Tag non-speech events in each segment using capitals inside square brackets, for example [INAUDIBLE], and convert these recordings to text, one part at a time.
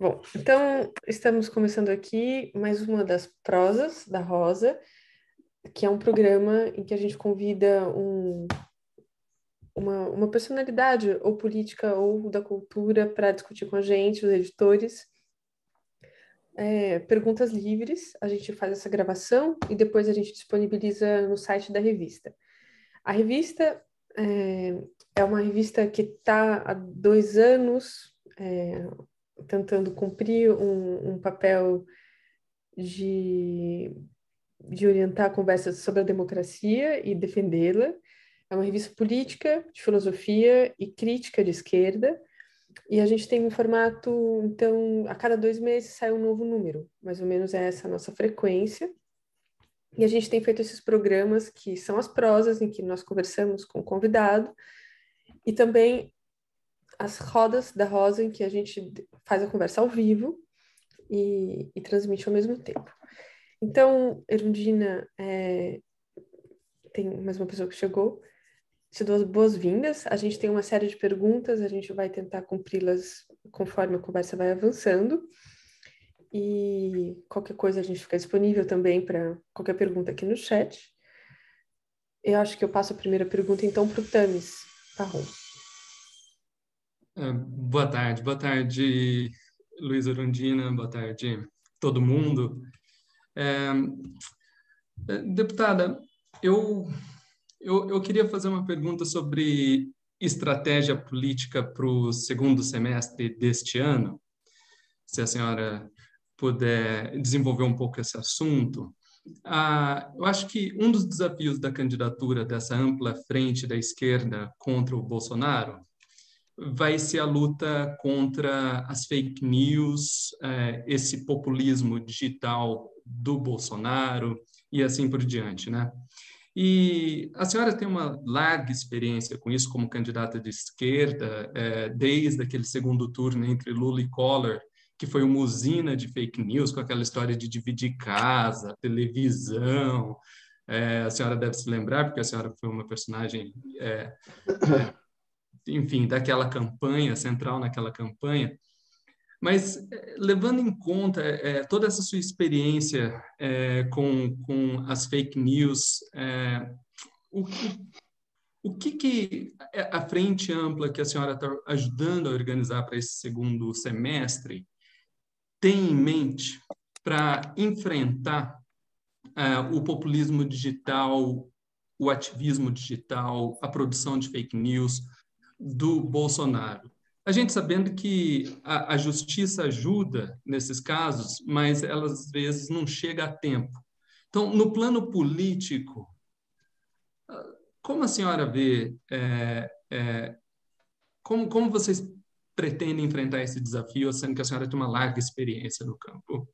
Bom, então estamos começando aqui mais uma das prosas da Rosa, que é um programa em que a gente convida um, uma, uma personalidade ou política ou da cultura para discutir com a gente, os editores. É, perguntas livres, a gente faz essa gravação e depois a gente disponibiliza no site da revista. A revista é, é uma revista que está há dois anos, é, tentando cumprir um, um papel de, de orientar a conversa sobre a democracia e defendê-la. É uma revista política, de filosofia e crítica de esquerda. E a gente tem um formato, então, a cada dois meses sai um novo número, mais ou menos é essa a nossa frequência. E a gente tem feito esses programas que são as prosas, em que nós conversamos com o convidado, e também as rodas da rosa, em que a gente faz a conversa ao vivo e, e transmite ao mesmo tempo. Então, Erundina, é, tem mais uma pessoa que chegou, te dou as boas-vindas. A gente tem uma série de perguntas, a gente vai tentar cumpri-las conforme a conversa vai avançando. E qualquer coisa a gente fica disponível também para qualquer pergunta aqui no chat. Eu acho que eu passo a primeira pergunta então para o Tamis Parron. É, boa tarde, boa tarde, Luiz Orundina, boa tarde, todo mundo. É, é, deputada, eu, eu, eu queria fazer uma pergunta sobre estratégia política para o segundo semestre deste ano, se a senhora puder desenvolver um pouco esse assunto. Ah, eu acho que um dos desafios da candidatura dessa ampla frente da esquerda contra o Bolsonaro vai ser a luta contra as fake news, é, esse populismo digital do Bolsonaro e assim por diante, né? E a senhora tem uma larga experiência com isso como candidata de esquerda, é, desde aquele segundo turno entre Lula e Collor, que foi uma usina de fake news, com aquela história de dividir casa, televisão. É, a senhora deve se lembrar, porque a senhora foi uma personagem enfim, daquela campanha, central naquela campanha. Mas eh, levando em conta é, toda essa sua experiência é, com, com as fake news, é, o, o que, que é a frente ampla que a senhora está ajudando a organizar para esse segundo semestre tem em mente para enfrentar o populismo digital, o ativismo digital, a produção de fake news, do Bolsonaro. A gente sabendo que a, a justiça ajuda nesses casos, mas ela às vezes não chega a tempo. Então, no plano político, ah, como a senhora vê, é, é, como, como vocês pretendem enfrentar esse desafio, sendo que a senhora tem uma larga experiência no campo?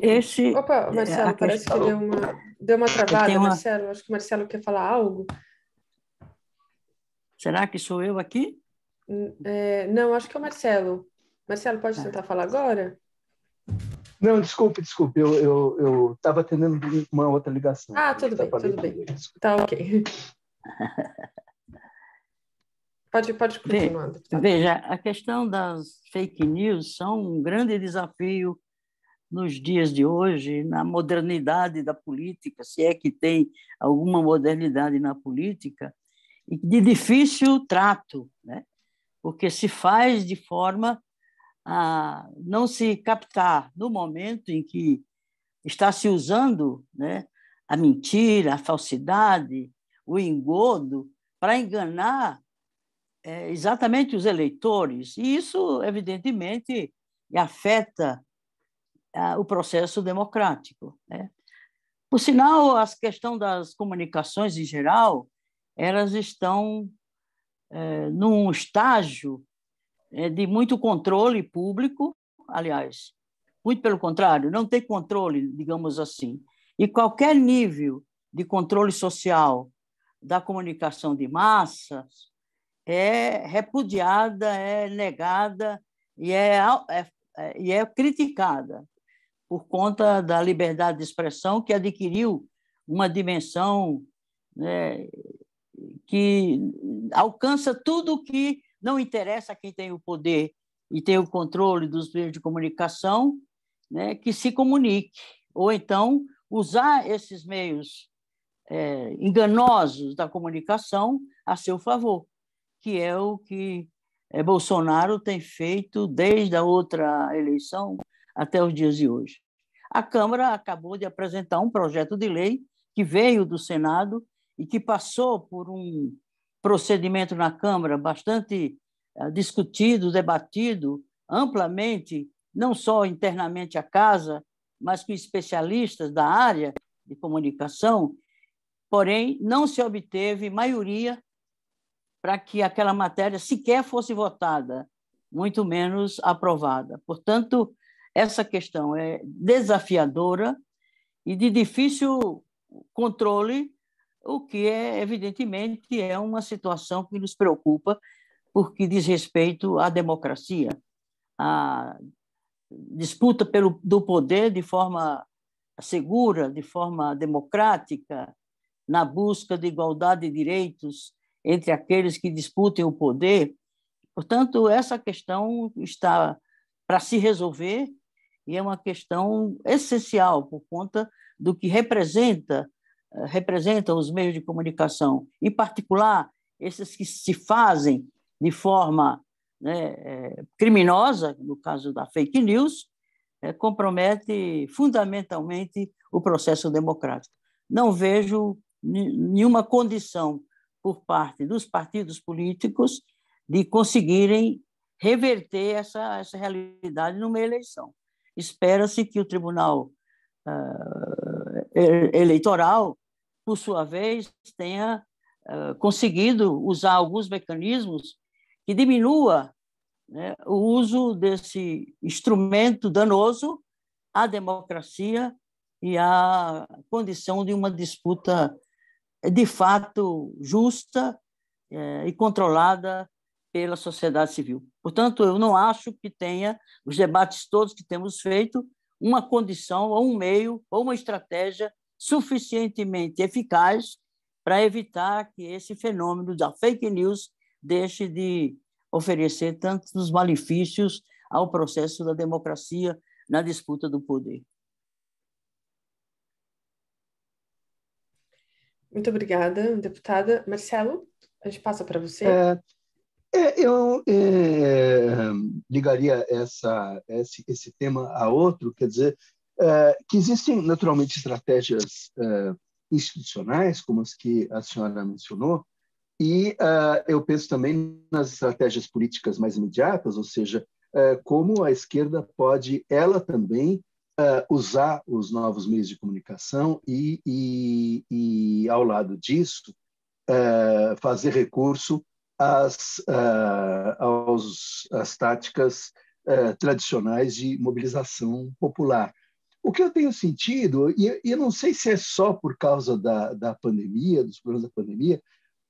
É, esse. Opa, é, Marcelo, parece que deu uma. Deu uma é, travada, uma... Marcelo? Acho que o Marcelo quer falar algo. Será que sou eu aqui? Hum, é, não, acho que é o Marcelo. Marcelo, pode é. tentar falar agora? Não, desculpe, desculpe. Eu estava atendendo uma outra ligação. Ah, tudo tá bem, tudo bem. Tá ok. pode, pode continuar. Veja, a questão das fake news são um grande desafio nos dias de hoje, na modernidade da política, se é que tem alguma modernidade na política, e de difícil trato, né? porque se faz de forma a não se captar no momento em que está se usando né, a mentira, a falsidade, o engodo, para enganar é, exatamente os eleitores. E isso, evidentemente, afeta é, o processo democrático. Né? Por sinal, a questão das comunicações em geral, elas estão é, num estágio é, de muito controle público, aliás, muito pelo contrário, não tem controle, digamos assim. E qualquer nível de controle social da comunicação de massas é repudiada, é negada e é, é, é criticada por conta da liberdade de expressão que adquiriu uma dimensão né, que alcança tudo o que não interessa a quem tem o poder e tem o controle dos meios de comunicação, né, que se comunique, ou então usar esses meios é, enganosos da comunicação a seu favor, que é o que é, Bolsonaro tem feito desde a outra eleição até os dias de hoje. A Câmara acabou de apresentar um projeto de lei que veio do Senado e que passou por um procedimento na Câmara bastante eh, discutido, debatido amplamente, não só internamente a casa, mas com especialistas da área de comunicação, porém não se obteve maioria para que aquela matéria sequer fosse votada, muito menos aprovada. Portanto, essa questão é desafiadora e de difícil controle, o que é evidentemente é uma situação que nos preocupa, porque diz respeito à democracia, à disputa pelo do poder de forma segura, de forma democrática, na busca de igualdade de direitos entre aqueles que disputem o poder. Portanto, essa questão está para se resolver e é uma questão essencial por conta do que representa eh, representam os meios de comunicação, em particular esses que se fazem de forma né, eh, criminosa, no caso da fake news, eh, compromete fundamentalmente o processo democrático. Não vejo nenhuma condição por parte dos partidos políticos de conseguirem reverter essa, essa realidade numa eleição. Espera-se que o Tribunal uh, Eleitoral, por sua vez, tenha uh, conseguido usar alguns mecanismos que diminua né, o uso desse instrumento danoso à democracia e à condição de uma disputa eh, de fato justa eh, e controlada pela sociedade civil. Portanto, eu não acho que tenha, os debates todos que temos feito, uma condição, ou um meio, ou uma estratégia suficientemente eficaz para evitar que esse fenômeno da fake news deixe de oferecer tantos malefícios ao processo da democracia na disputa do poder. Muito obrigada, deputada. Marcelo, a gente passa para você. É, é, eu é, ligaria essa, esse, esse tema a outro, quer dizer, é, que existem naturalmente estratégias é, institucionais, como as que a senhora mencionou, e é, eu penso também nas estratégias políticas mais imediatas, ou seja, é, como a esquerda pode, ela também, usar os novos meios de comunicação e, e, e ao lado disso, fazer recurso às, uh, aos, às táticas uh, tradicionais de mobilização popular. O que eu tenho sentido, e eu não sei se é só por causa da, da pandemia, dos problemas da pandemia,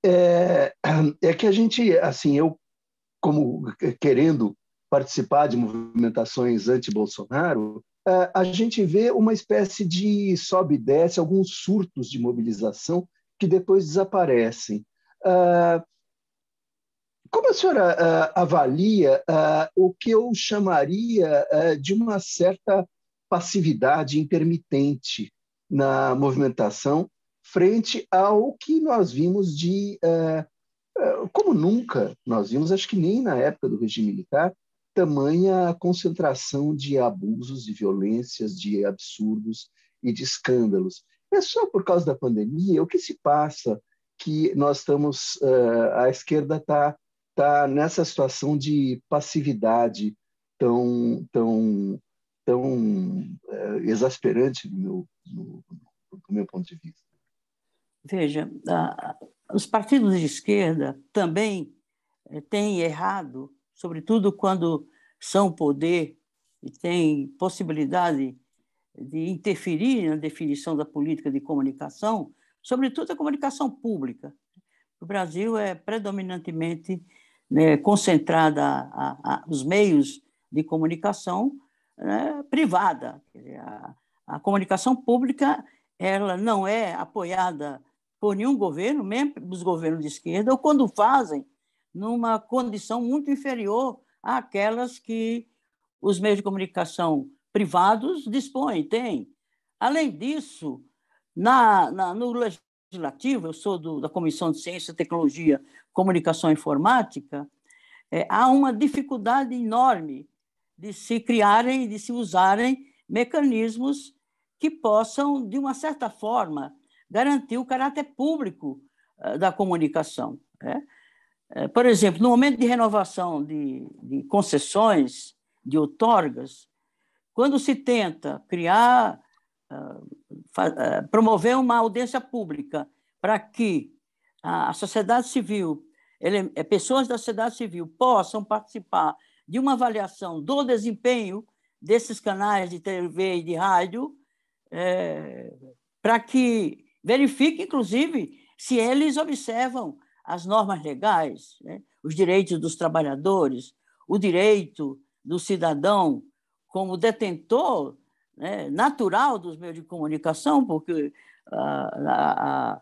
é, é que a gente, assim, eu, como querendo participar de movimentações anti-Bolsonaro, eh, a gente vê uma espécie de sobe e desce, alguns surtos de mobilização que depois desaparecem. Ah, como a senhora uh, avalia uh, o que eu chamaria uh, de uma certa passividade intermitente na movimentação frente ao que nós vimos de como nunca nós vimos, acho que nem na época do regime militar, tamanha concentração de abusos, de violências, de absurdos e de escândalos. É só por causa da pandemia o que se passa que nós estamos a esquerda está está nessa situação de passividade tão tão tão é, exasperante do meu, do, do meu ponto de vista. Veja, a, os partidos de esquerda também é, têm errado, sobretudo quando são poder e têm possibilidade de interferir na definição da política de comunicação, sobretudo a comunicação pública. O Brasil é predominantemente né, concentrada a, a, os meios de comunicação né, privada. A, a, comunicação pública ela não é apoiada por nenhum governo, mesmo os governos de esquerda, ou quando fazem, numa condição muito inferior àquelas que os meios de comunicação privados dispõem, têm. Além disso, na, na, no legislativo, eu sou do, da Comissão de Ciência, Tecnologia, Comunicação e Informática, é, há uma dificuldade enorme de se criarem, de se usarem mecanismos que possam, de uma certa forma, garantir o caráter público uh, da comunicação. Né? É, por exemplo, no momento de renovação de, de concessões, de outorgas, quando se tenta criar eh, promover uma audiência pública para que a sociedade civil, ele, eh, pessoas da sociedade civil possam participar de uma avaliação do desempenho desses canais de TV e de rádio, é, para que verifique, inclusive, se eles observam as normas legais, né? os direitos dos trabalhadores, o direito do cidadão como detentor né, natural dos meios de comunicação, porque ah, a,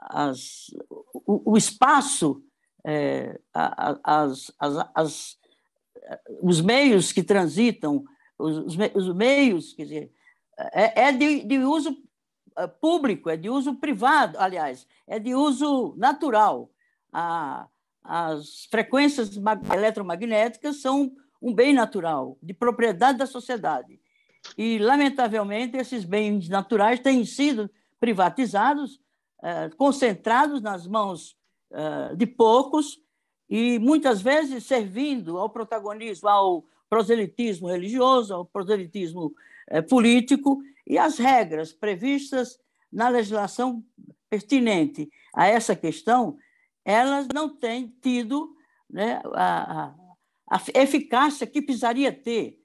a, as, o, o, espaço, é, a, as, as, as, os meios que transitam, os, os meios, quer dizer, é, é de, de uso é, público, é de uso privado, aliás, é de uso natural. A, as frequências eletromagnéticas são um bem natural, de propriedade da sociedade. E, lamentavelmente, esses bens naturais têm sido privatizados, eh, concentrados nas mãos eh, de poucos e, muitas vezes, servindo ao protagonismo, ao proselitismo religioso, ao proselitismo eh, político e às regras previstas na legislação pertinente a essa questão, elas não têm tido né, a, a, a eficácia que precisaria ter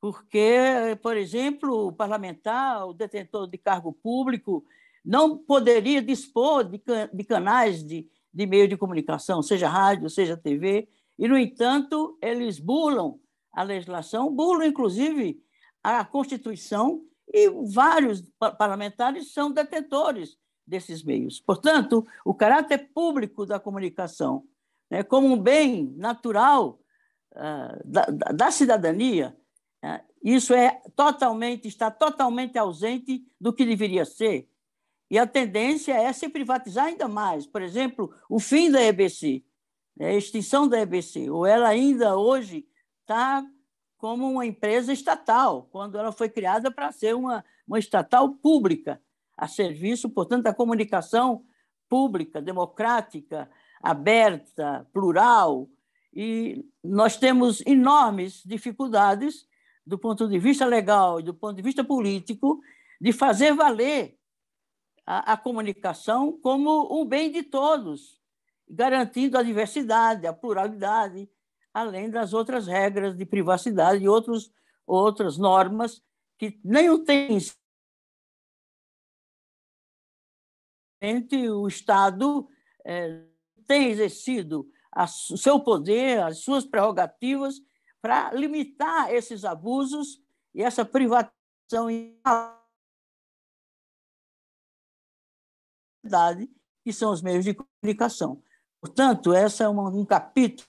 porque, por exemplo, o parlamentar, o detentor de cargo público, não poderia dispor de, de canais de, de meio de comunicação, seja rádio, seja TV, e, no entanto, eles bulam a legislação, bulam inclusive, a Constituição, e vários parlamentares são detentores desses meios. Portanto, o caráter público da comunicação, né, como um bem natural uh, da, da, da cidadania, é, isso é totalmente, está totalmente ausente do que deveria ser. E a tendência é se privatizar ainda mais. Por exemplo, o fim da EBC, né, a extinção da EBC, ou ela ainda hoje está como uma empresa estatal, quando ela foi criada para ser uma, uma estatal pública, a serviço, portanto, da comunicação pública, democrática, aberta, plural. E nós temos enormes dificuldades do ponto de vista legal e do ponto de vista político, de fazer valer a, a comunicação como um bem de todos, garantindo a diversidade, a pluralidade, além das outras regras de privacidade e outros, outras normas que nem o tem o Estado é, tem exercido o seu poder, as suas prerrogativas para limitar esses abusos e essa privatização que são os meios de comunicação. Portanto, essa é uma, um capítulo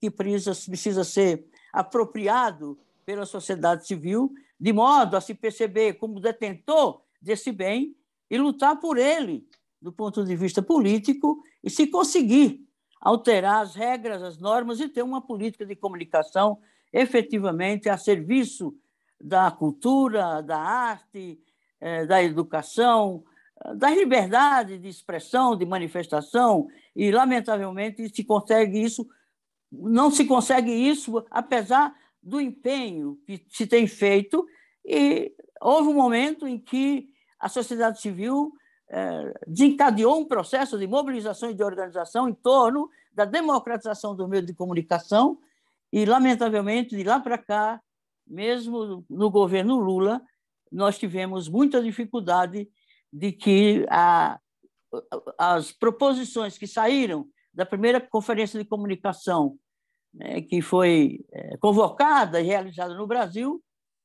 que precisa, precisa ser apropriado pela sociedade civil, de modo a se perceber como detentor desse bem e lutar por ele do ponto de vista político e se conseguir alterar as regras, as normas e ter uma política de comunicação efetivamente a serviço da cultura, da arte, eh, da educação, da liberdade de expressão, de manifestação, e lamentavelmente se consegue isso, não se consegue isso apesar do empenho que se tem feito e houve um momento em que a sociedade civil é, desencadeou um processo de mobilização e de organização em torno da democratização do meio de comunicação e, lamentavelmente, de lá para cá, mesmo no governo Lula, nós tivemos muita dificuldade de que a, as proposições que saíram da primeira conferência de comunicação né, que foi é, convocada e realizada no Brasil,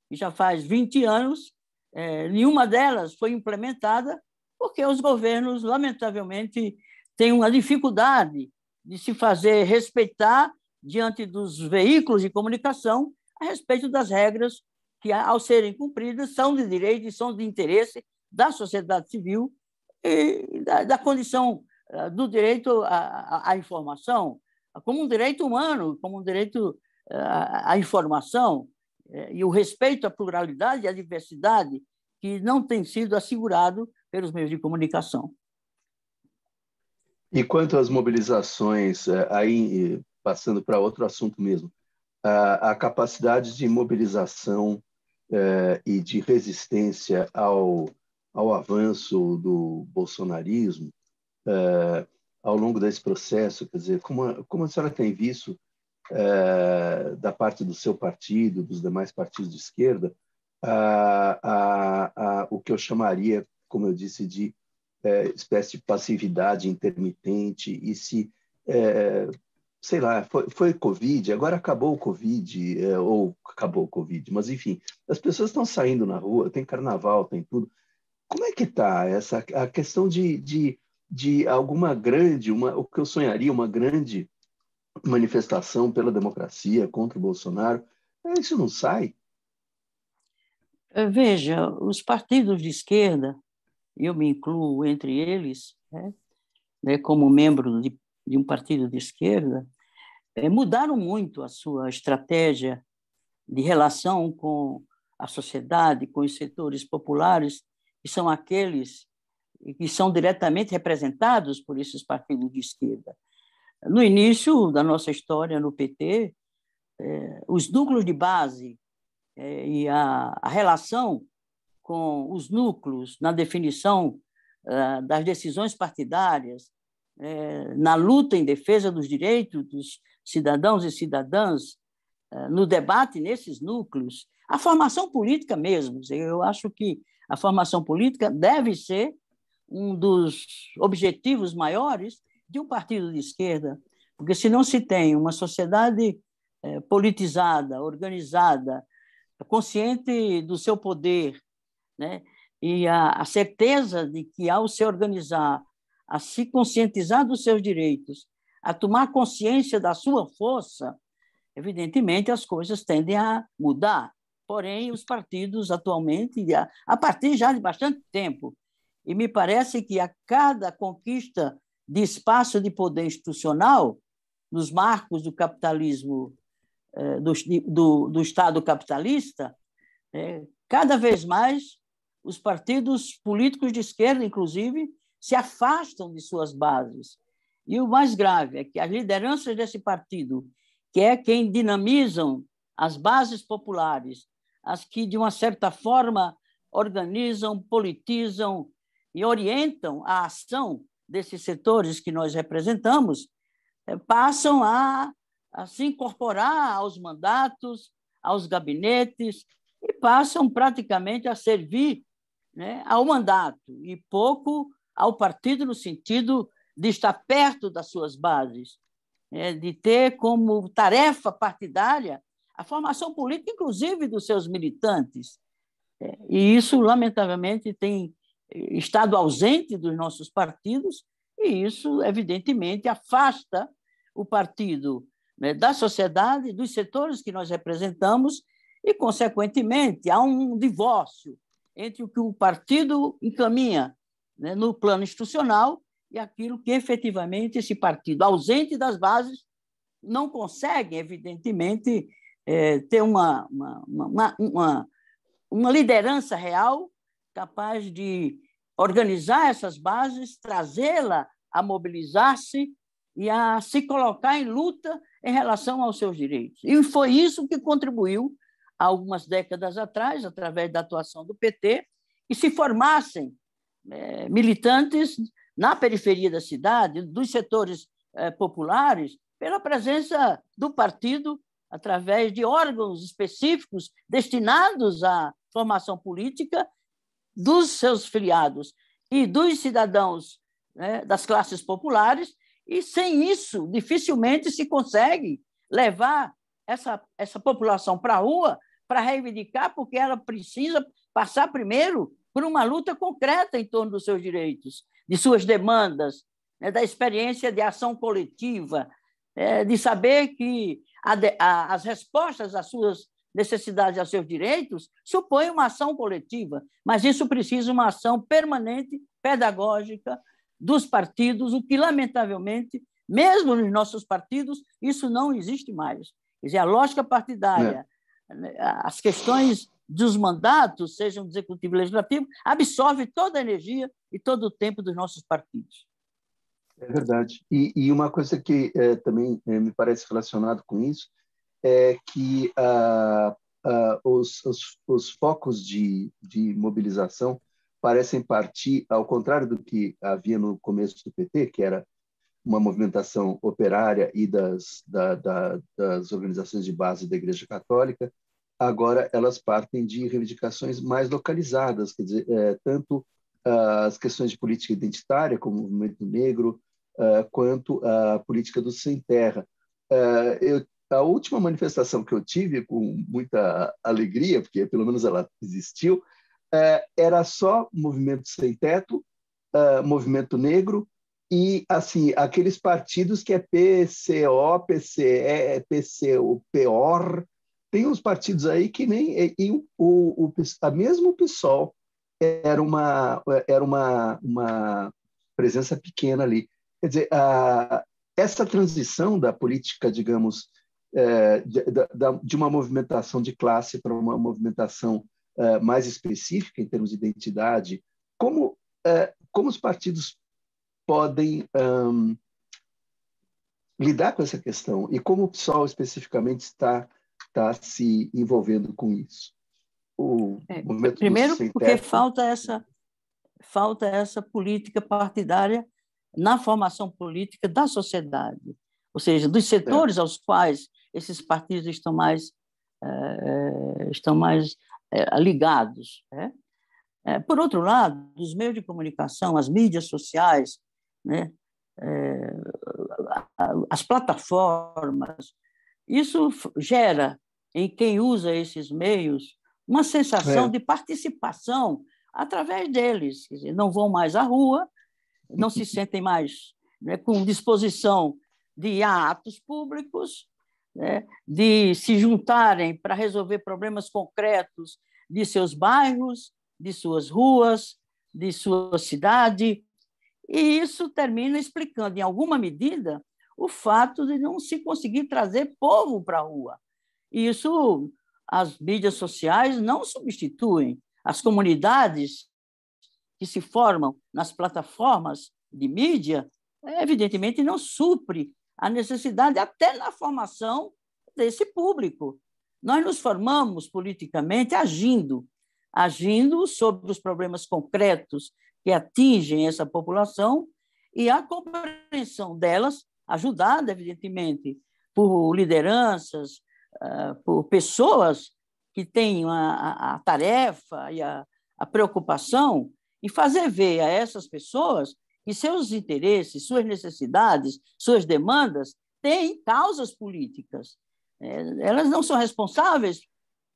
e já faz 20 anos, é, nenhuma delas foi implementada porque os governos, lamentavelmente, têm uma dificuldade de se fazer respeitar diante dos veículos de comunicação a respeito das regras que, ao serem cumpridas, são de direito e são de interesse da sociedade civil e da, da condição eh, do direito à, à, informação, como um direito humano, como um direito à, eh, à informação eh, e o respeito à pluralidade e à diversidade que não tem sido assegurado pelos meios de comunicação. E quanto às mobilizações, eh, aí eh, passando para outro assunto mesmo, a, a capacidade de mobilização eh, e de resistência ao, ao avanço do bolsonarismo ao longo desse processo, quer dizer, como a, como a senhora tem visto da parte do seu partido, dos demais partidos de esquerda, a, a, o que eu chamaria como eu disse, de é, espécie de passividade intermitente e se, é, sei lá, foi, foi Covid, agora acabou o Covid, é, ou acabou o Covid, mas enfim, as pessoas estão saindo na rua, tem carnaval, tem tudo. Como é que está essa a questão de, de, de alguma grande, uma, o que eu sonharia, uma grande manifestação pela democracia contra o Bolsonaro? É, isso não sai? É, veja, os partidos de esquerda eu me incluo entre eles, né, né, como membro de, de um partido de esquerda, é, mudaram muito a sua estratégia de relação com a sociedade, com os setores populares, que são aqueles que são diretamente representados por esses partidos de esquerda. No início da nossa história no PT, é, os núcleos de base é, e a, a relação com os núcleos na definição eh, das decisões partidárias, eh, na luta em defesa dos direitos dos cidadãos e cidadãs, eh, no debate nesses núcleos, a formação política mesmo. Eu acho que a formação política deve ser um dos objetivos maiores de um partido de esquerda, porque se não se tem uma sociedade politizada, organizada, consciente do seu poder, né? E a, a certeza de que ao se organizar, a se conscientizar dos seus direitos, a tomar consciência da sua força, evidentemente as coisas tendem a mudar. Porém, os partidos atualmente, a partir já de bastante tempo, e me parece que a cada conquista de espaço de poder institucional, nos marcos do capitalismo, eh, do, do, do Estado capitalista, eh, cada vez mais os partidos políticos de esquerda, inclusive, se afastam de suas bases. E o mais grave é que as lideranças desse partido, que é quem dinamizam as bases populares, as que, de uma certa forma, organizam, politizam e orientam a ação desses setores que nós representamos, eh, passam a, a se incorporar aos mandatos, aos gabinetes, e passam praticamente a servir né, ao mandato e pouco ao partido no sentido de estar perto das suas bases, né, de ter como tarefa partidária a formação política, inclusive dos seus militantes. É, e isso, lamentavelmente, tem estado ausente dos nossos partidos, e isso, evidentemente, afasta o partido né, da sociedade, dos setores que nós representamos, e, consequentemente, há um divórcio entre o que o partido encaminha né, no plano institucional e aquilo que efetivamente esse partido, ausente das bases, não consegue, evidentemente, é, ter uma, uma, uma, uma, uma liderança real capaz de organizar essas bases, trazê-la a mobilizar-se e a se colocar em luta em relação aos seus direitos. E foi isso que contribuiu há algumas décadas atrás, através da atuação do PT, e se formassem é, militantes na periferia da cidade, dos setores é, populares, pela presença do partido através de órgãos específicos destinados à formação política dos seus filiados e dos cidadãos né, das classes populares, e sem isso, dificilmente se consegue levar essa, essa população para a rua para reivindicar, porque ela precisa passar primeiro por uma luta concreta em torno dos seus direitos, de suas demandas, né, da experiência de ação coletiva, é, de saber que a, a, as respostas às suas necessidades, aos seus direitos, supõem uma ação coletiva, mas isso precisa uma ação permanente, pedagógica, dos partidos, o que, lamentavelmente, mesmo nos nossos partidos, isso não existe mais. Quer dizer, a lógica partidária, é as questões dos mandatos, sejam do executivo e legislativo, absorve toda a energia e todo o tempo dos nossos partidos. É verdade. E, e uma coisa que é, também é, me parece relacionado com isso é que ah, ah, os, os, os, focos de, de mobilização parecem partir, ao contrário do que havia no começo do PT, que era uma movimentação operária e das, da, da, das organizações de base da Igreja Católica, agora elas partem de reivindicações mais localizadas, quer dizer, é, tanto ah, as questões de política identitária, como o movimento negro, ah, quanto a política do sem terra. Ah, eu, a última manifestação que eu tive, com muita alegria, porque pelo menos ela existiu, eh, era só movimento sem teto, movimento negro, e assim aqueles partidos que é PCO, PCE, é PCO, POR, tem uns partidos aí que nem e, o, o a mesmo PSOL era uma era uma, uma presença pequena ali. Quer dizer, a, essa transição da política, digamos, é, de, de, de, uma movimentação de classe para uma movimentação é, mais específica em termos de identidade, como é, como os partidos podem um, lidar com essa questão e como o PSOL especificamente está, está se envolvendo com isso. O é, primeiro, porque falta essa, falta essa política partidária na formação política da sociedade, ou seja, dos setores é. aos quais esses partidos estão mais, é, estão mais eh, ligados. Né? É, por outro lado, os meios de comunicação, as mídias sociais, né? É, as plataformas. Isso gera em quem usa esses meios uma sensação é. de participação através deles. Dizer, não vão mais à rua, não se [LAUGHS] sentem mais né, com disposição de ir a atos públicos, né, de se juntarem para resolver problemas concretos de seus bairros, de suas ruas, de sua cidade, e isso termina explicando, em alguma medida, o fato de não se conseguir trazer povo para a rua. E isso as mídias sociais não substituem. As comunidades que se formam nas plataformas de mídia, evidentemente, não supre a necessidade até na formação desse público. Nós nos formamos politicamente agindo, agindo sobre os problemas concretos que atingem essa população e a compreensão delas, ajudada, evidentemente, por lideranças, ah, por pessoas que têm a, a tarefa e a, a preocupação, e fazer ver a essas pessoas que seus interesses, suas necessidades, suas demandas têm causas políticas. É, elas não são responsáveis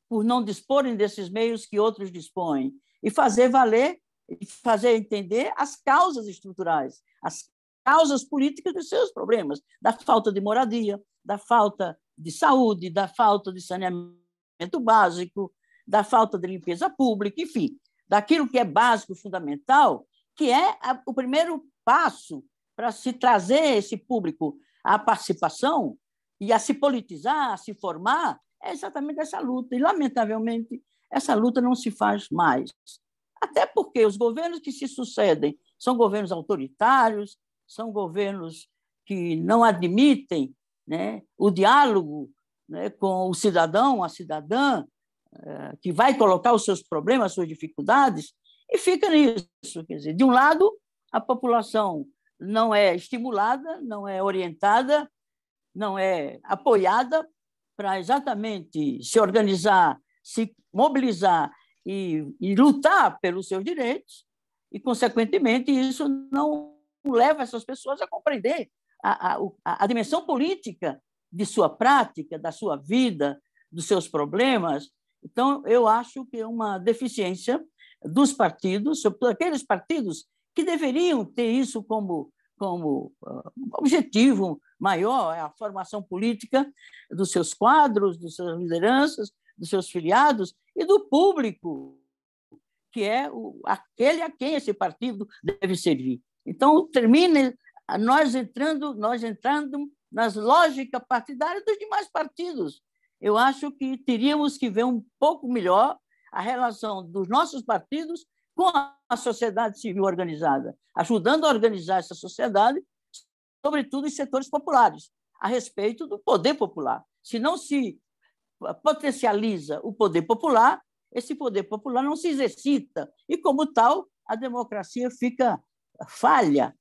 por não disporem desses meios que outros dispõem e fazer valer e fazer entender as causas estruturais, as causas políticas dos seus problemas, da falta de moradia, da falta de saúde, da falta de saneamento básico, da falta de limpeza pública, enfim, daquilo que é básico, fundamental, que é a, o primeiro passo para se trazer esse público à participação e a se politizar, a se formar, é exatamente essa luta. E, lamentavelmente, essa luta não se faz mais. Até porque os governos que se sucedem são governos autoritários, são governos que não admitem né, o diálogo né, com o cidadão, a cidadã, eh, que vai colocar os seus problemas, as suas dificuldades, e fica nisso. Quer dizer, de um lado, a população não é estimulada, não é orientada, não é apoiada para exatamente se organizar, se mobilizar e, e lutar pelos seus direitos, e, consequentemente, isso não leva essas pessoas a compreender a, a, a dimensão política de sua prática, da sua vida, dos seus problemas. Então, eu acho que é uma deficiência dos partidos, sobretudo aqueles partidos que deveriam ter isso como, como ah, objetivo maior, é a formação política dos seus quadros, das suas lideranças, dos seus filiados e do público, que é o, aquele a quem esse partido deve servir. Então, termina nós entrando, nós entrando nas lógicas partidárias dos demais partidos. Eu acho que teríamos que ver um pouco melhor a relação dos nossos partidos com a sociedade civil organizada, ajudando a organizar essa sociedade, sobretudo em setores populares, a respeito do poder popular. Se não se potencializa o poder popular, esse poder popular não se exercita. E, como tal, a democracia fica eh, falha,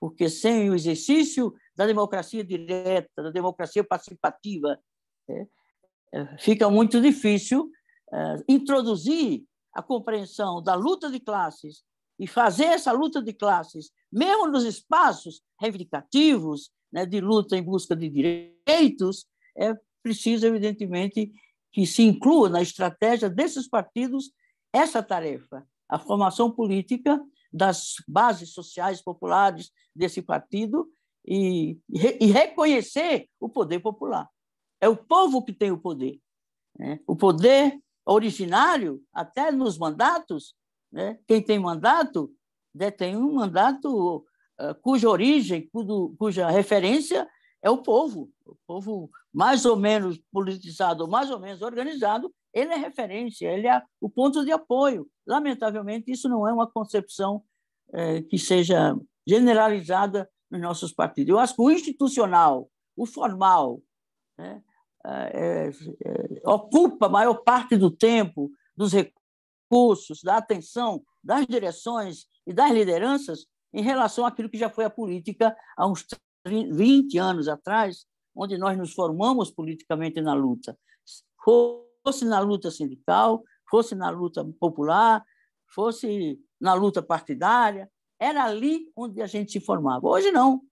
porque sem o exercício da democracia direta, da democracia participativa, é, é, fica muito difícil eh, introduzir a compreensão da luta de classes e fazer essa luta de classes, mesmo nos espaços reivindicativos né, de luta em busca de direitos, é precisa, evidentemente, que se inclua na estratégia desses partidos essa tarefa, a formação política das bases sociais populares desse partido e, e reconhecer o poder popular. É o povo que tem o poder. Né? O poder originário, até nos mandatos, né? quem tem mandato detém um mandato ah, cuja origem, cuja referência é o povo. O povo mais ou menos politizado, mais ou menos organizado, ele é referência, ele é o ponto de apoio. Lamentavelmente, isso não é uma concepção é, que seja generalizada nos nossos partidos. Eu acho que o institucional, o formal, né, é, é, é, ocupa a maior parte do tempo, dos recursos, da atenção, das direções e das lideranças em relação àquilo que já foi a política há uns 20 anos atrás, onde nós nos formamos politicamente na luta, fosse na luta sindical, fosse na luta popular, fosse na luta partidária, era ali onde a gente se formava. Hoje não.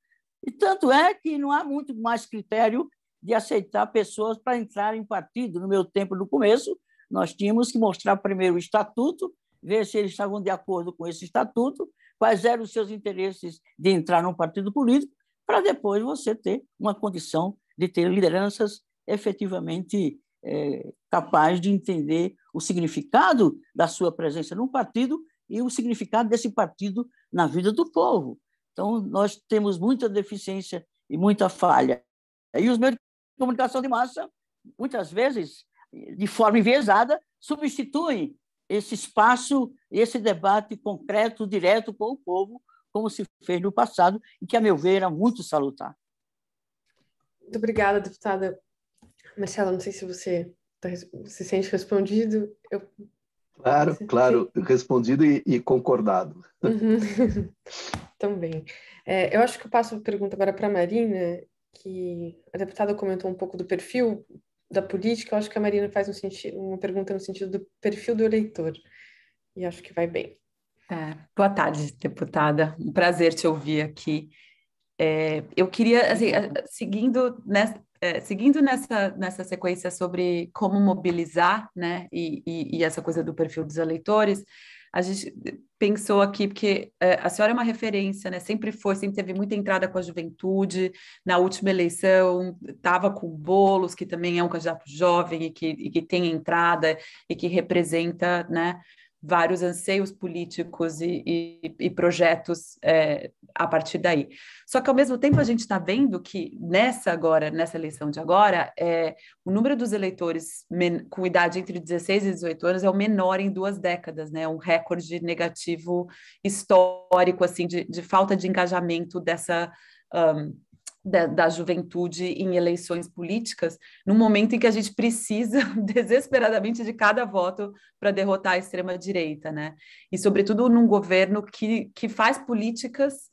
E tanto é que não há muito mais critério de aceitar pessoas para entrar em partido. No meu tempo, no começo, nós tínhamos que mostrar primeiro o estatuto, ver se eles estavam de acordo com esse estatuto, quais eram os seus interesses de entrar num partido político, para depois você ter uma condição de ter lideranças efetivamente é, capazes de entender o significado da sua presença num partido e o significado desse partido na vida do povo. Então, nós temos muita deficiência e muita falha. E os meios de comunicação de massa, muitas vezes, de forma enviesada, substituem esse espaço, esse debate concreto, direto com o povo, como se fez no passado, e que, a meu ver, era muito salutar. Muito obrigada, deputada. Marcela, não sei se você tá, se sente respondido. Eu... Claro, claro, respondido e, e concordado. Uhum. [LAUGHS] Também. É, eu acho que eu passo a pergunta agora para a Marina, que a deputada comentou um pouco do perfil da política. Eu acho que a Marina faz um uma pergunta no sentido do perfil do eleitor, e acho que vai bem. É. Boa tarde, deputada. Um prazer te ouvir aqui. É, eu queria, assim, eh, seguindo nessa, é, seguindo nessa, nessa sequência sobre como mobilizar, né, e, e, e, essa coisa do perfil dos eleitores, a gente pensou aqui, porque é, a senhora é uma referência, né, sempre foi, sempre teve muita entrada com a juventude, na última eleição estava com o Boulos, que também é um candidato jovem e que, e que tem entrada e que representa, né, vários anseios políticos e, e, e projetos é, a partir daí. Só que, ao mesmo tempo, a gente está vendo que nessa agora, nessa eleição de agora, é, o número dos eleitores com idade entre 16 e 18 anos é o menor em duas décadas, né? Um recorde negativo histórico, assim, de, de falta de engajamento dessa um, da, da, juventude em eleições políticas, num momento em que a gente precisa [LAUGHS] desesperadamente de cada voto para derrotar a extrema-direita, né? E, sobretudo, num governo que, que faz políticas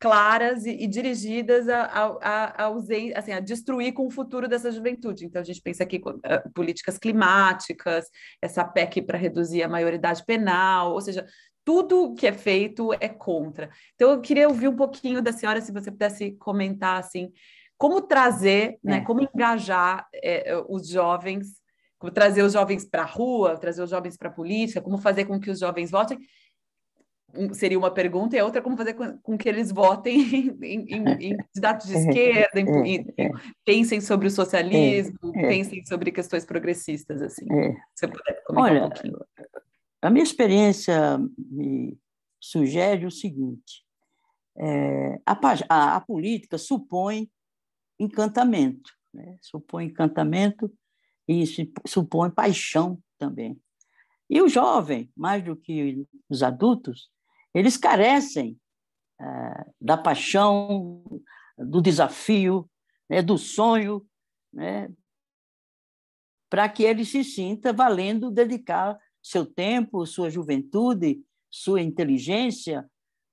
claras e, e dirigidas a, a, a, assim, a destruir com o futuro dessa juventude. Então, a gente pensa aqui eh, políticas climáticas, essa PEC para reduzir a maioridade penal, ou seja, tudo que é feito é contra. Então, eu queria ouvir um pouquinho da senhora, se você pudesse comentar, assim, como trazer, né, é. né, como engajar é, os jovens, como trazer os jovens para a rua, trazer os jovens para a política, como fazer com que os jovens votem, seria uma pergunta, e a outra como fazer com, que eles votem [LAUGHS] em, em, em candidatos de [LAUGHS] é. esquerda, em, é. É. pensem sobre o socialismo, pensem sobre questões progressistas, assim. Se você puder comentar Olha, um pouquinho. A minha experiência me sugere o seguinte: é, a, a, a, política supõe encantamento, né? supõe encantamento e supõe paixão também. E o jovem, mais do que os adultos, eles carecem é, da paixão, do desafio, né, do sonho, né, para que ele se sinta valendo dedicar seu tempo, sua juventude, sua inteligência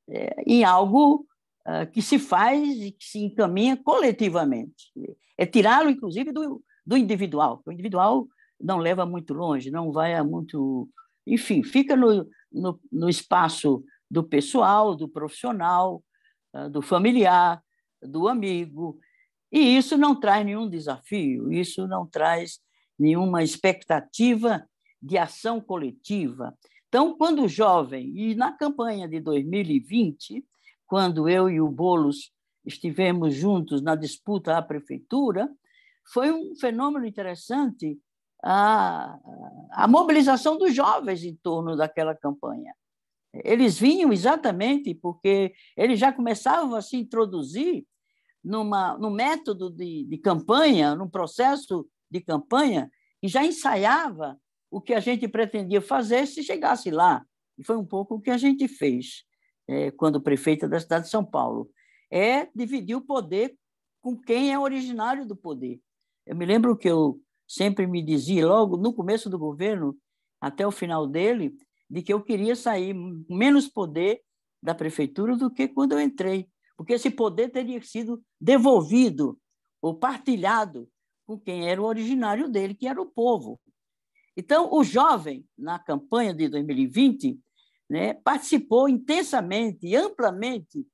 é, em algo é, que se faz e que se encaminha coletivamente. É tirá-lo, inclusive, do, do individual. O individual não leva muito longe, não vai a muito. Enfim, fica no, no, no espaço do pessoal, do profissional, ah, do familiar, do amigo. E isso não traz nenhum desafio, isso não traz nenhuma expectativa de ação coletiva. Então, quando jovem, e na campanha de 2020, quando eu e o Bolos estivemos juntos na disputa à prefeitura, foi um fenômeno interessante a, a mobilização dos jovens em torno daquela campanha. Eles vinham exatamente porque eles já começavam a se introduzir numa, num método de, de campanha, num processo de campanha, que já ensaiava o que a gente pretendia fazer se chegasse lá. E foi um pouco o que a gente fez é, quando prefeita da cidade de São Paulo. É dividir o poder com quem é originário do poder. Eu me lembro que eu sempre me dizia, logo no começo do governo, até o final dele, de que eu queria sair menos poder da prefeitura do que quando eu entrei, porque esse poder teria sido devolvido ou partilhado com quem era o originário dele, que era o povo. Então, o jovem, na campanha de 2020, né, participou intensamente, amplamente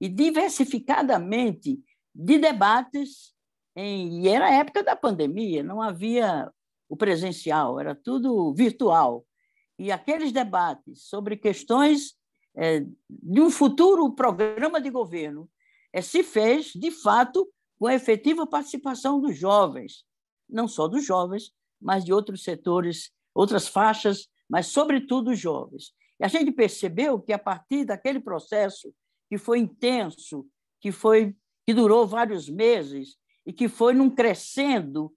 e diversificadamente de debates, em, e era época da pandemia, não havia o presencial, era tudo virtual. E aqueles debates sobre questões é, de um futuro programa de governo é, se fez, de fato, com a efetiva participação dos jovens, não só dos jovens, mas de outros setores, outras faixas, mas sobretudo jovens. E a gente percebeu que a partir daquele processo que foi intenso, que foi que durou vários meses e que foi num crescendo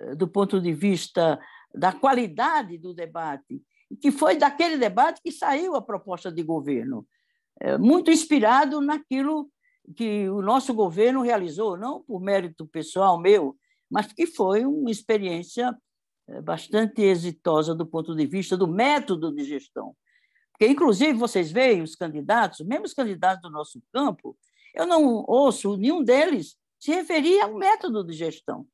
eh, do ponto de vista da qualidade do debate, e que foi daquele debate que saiu a proposta de governo, eh, muito inspirado naquilo que o nosso governo realizou, não por mérito pessoal meu, mas que foi uma experiência é bastante exitosa do ponto de vista do método de gestão. Porque, inclusive, vocês veem os candidatos, mesmo os candidatos do nosso campo, eu não ouço nenhum deles se referir ao método de gestão.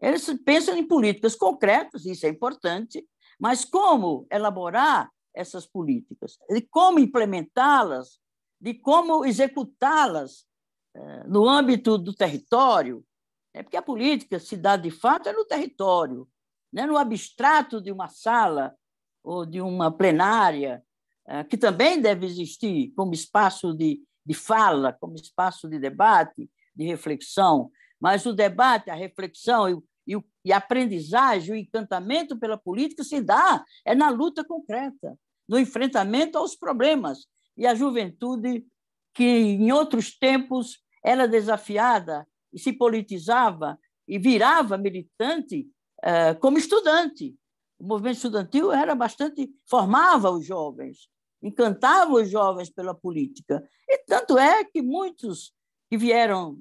Eles pensam em políticas concretas, isso é importante, mas como elaborar essas políticas, de como implementá-las, de como executá-las é, no âmbito do território. É porque a política se dá de fato é no território né, no abstrato de uma sala ou de uma plenária, eh, que também deve existir como espaço de, de fala, como espaço de debate, de reflexão, mas o debate, a reflexão e, e, e a aprendizagem, o encantamento pela política se dá é na luta concreta, no enfrentamento aos problemas. E a juventude, que em outros tempos era desafiada e se politizava e virava militante, eh, como estudante. O movimento estudantil era bastante formava os jovens, encantava os jovens pela política. E tanto é que muitos que vieram,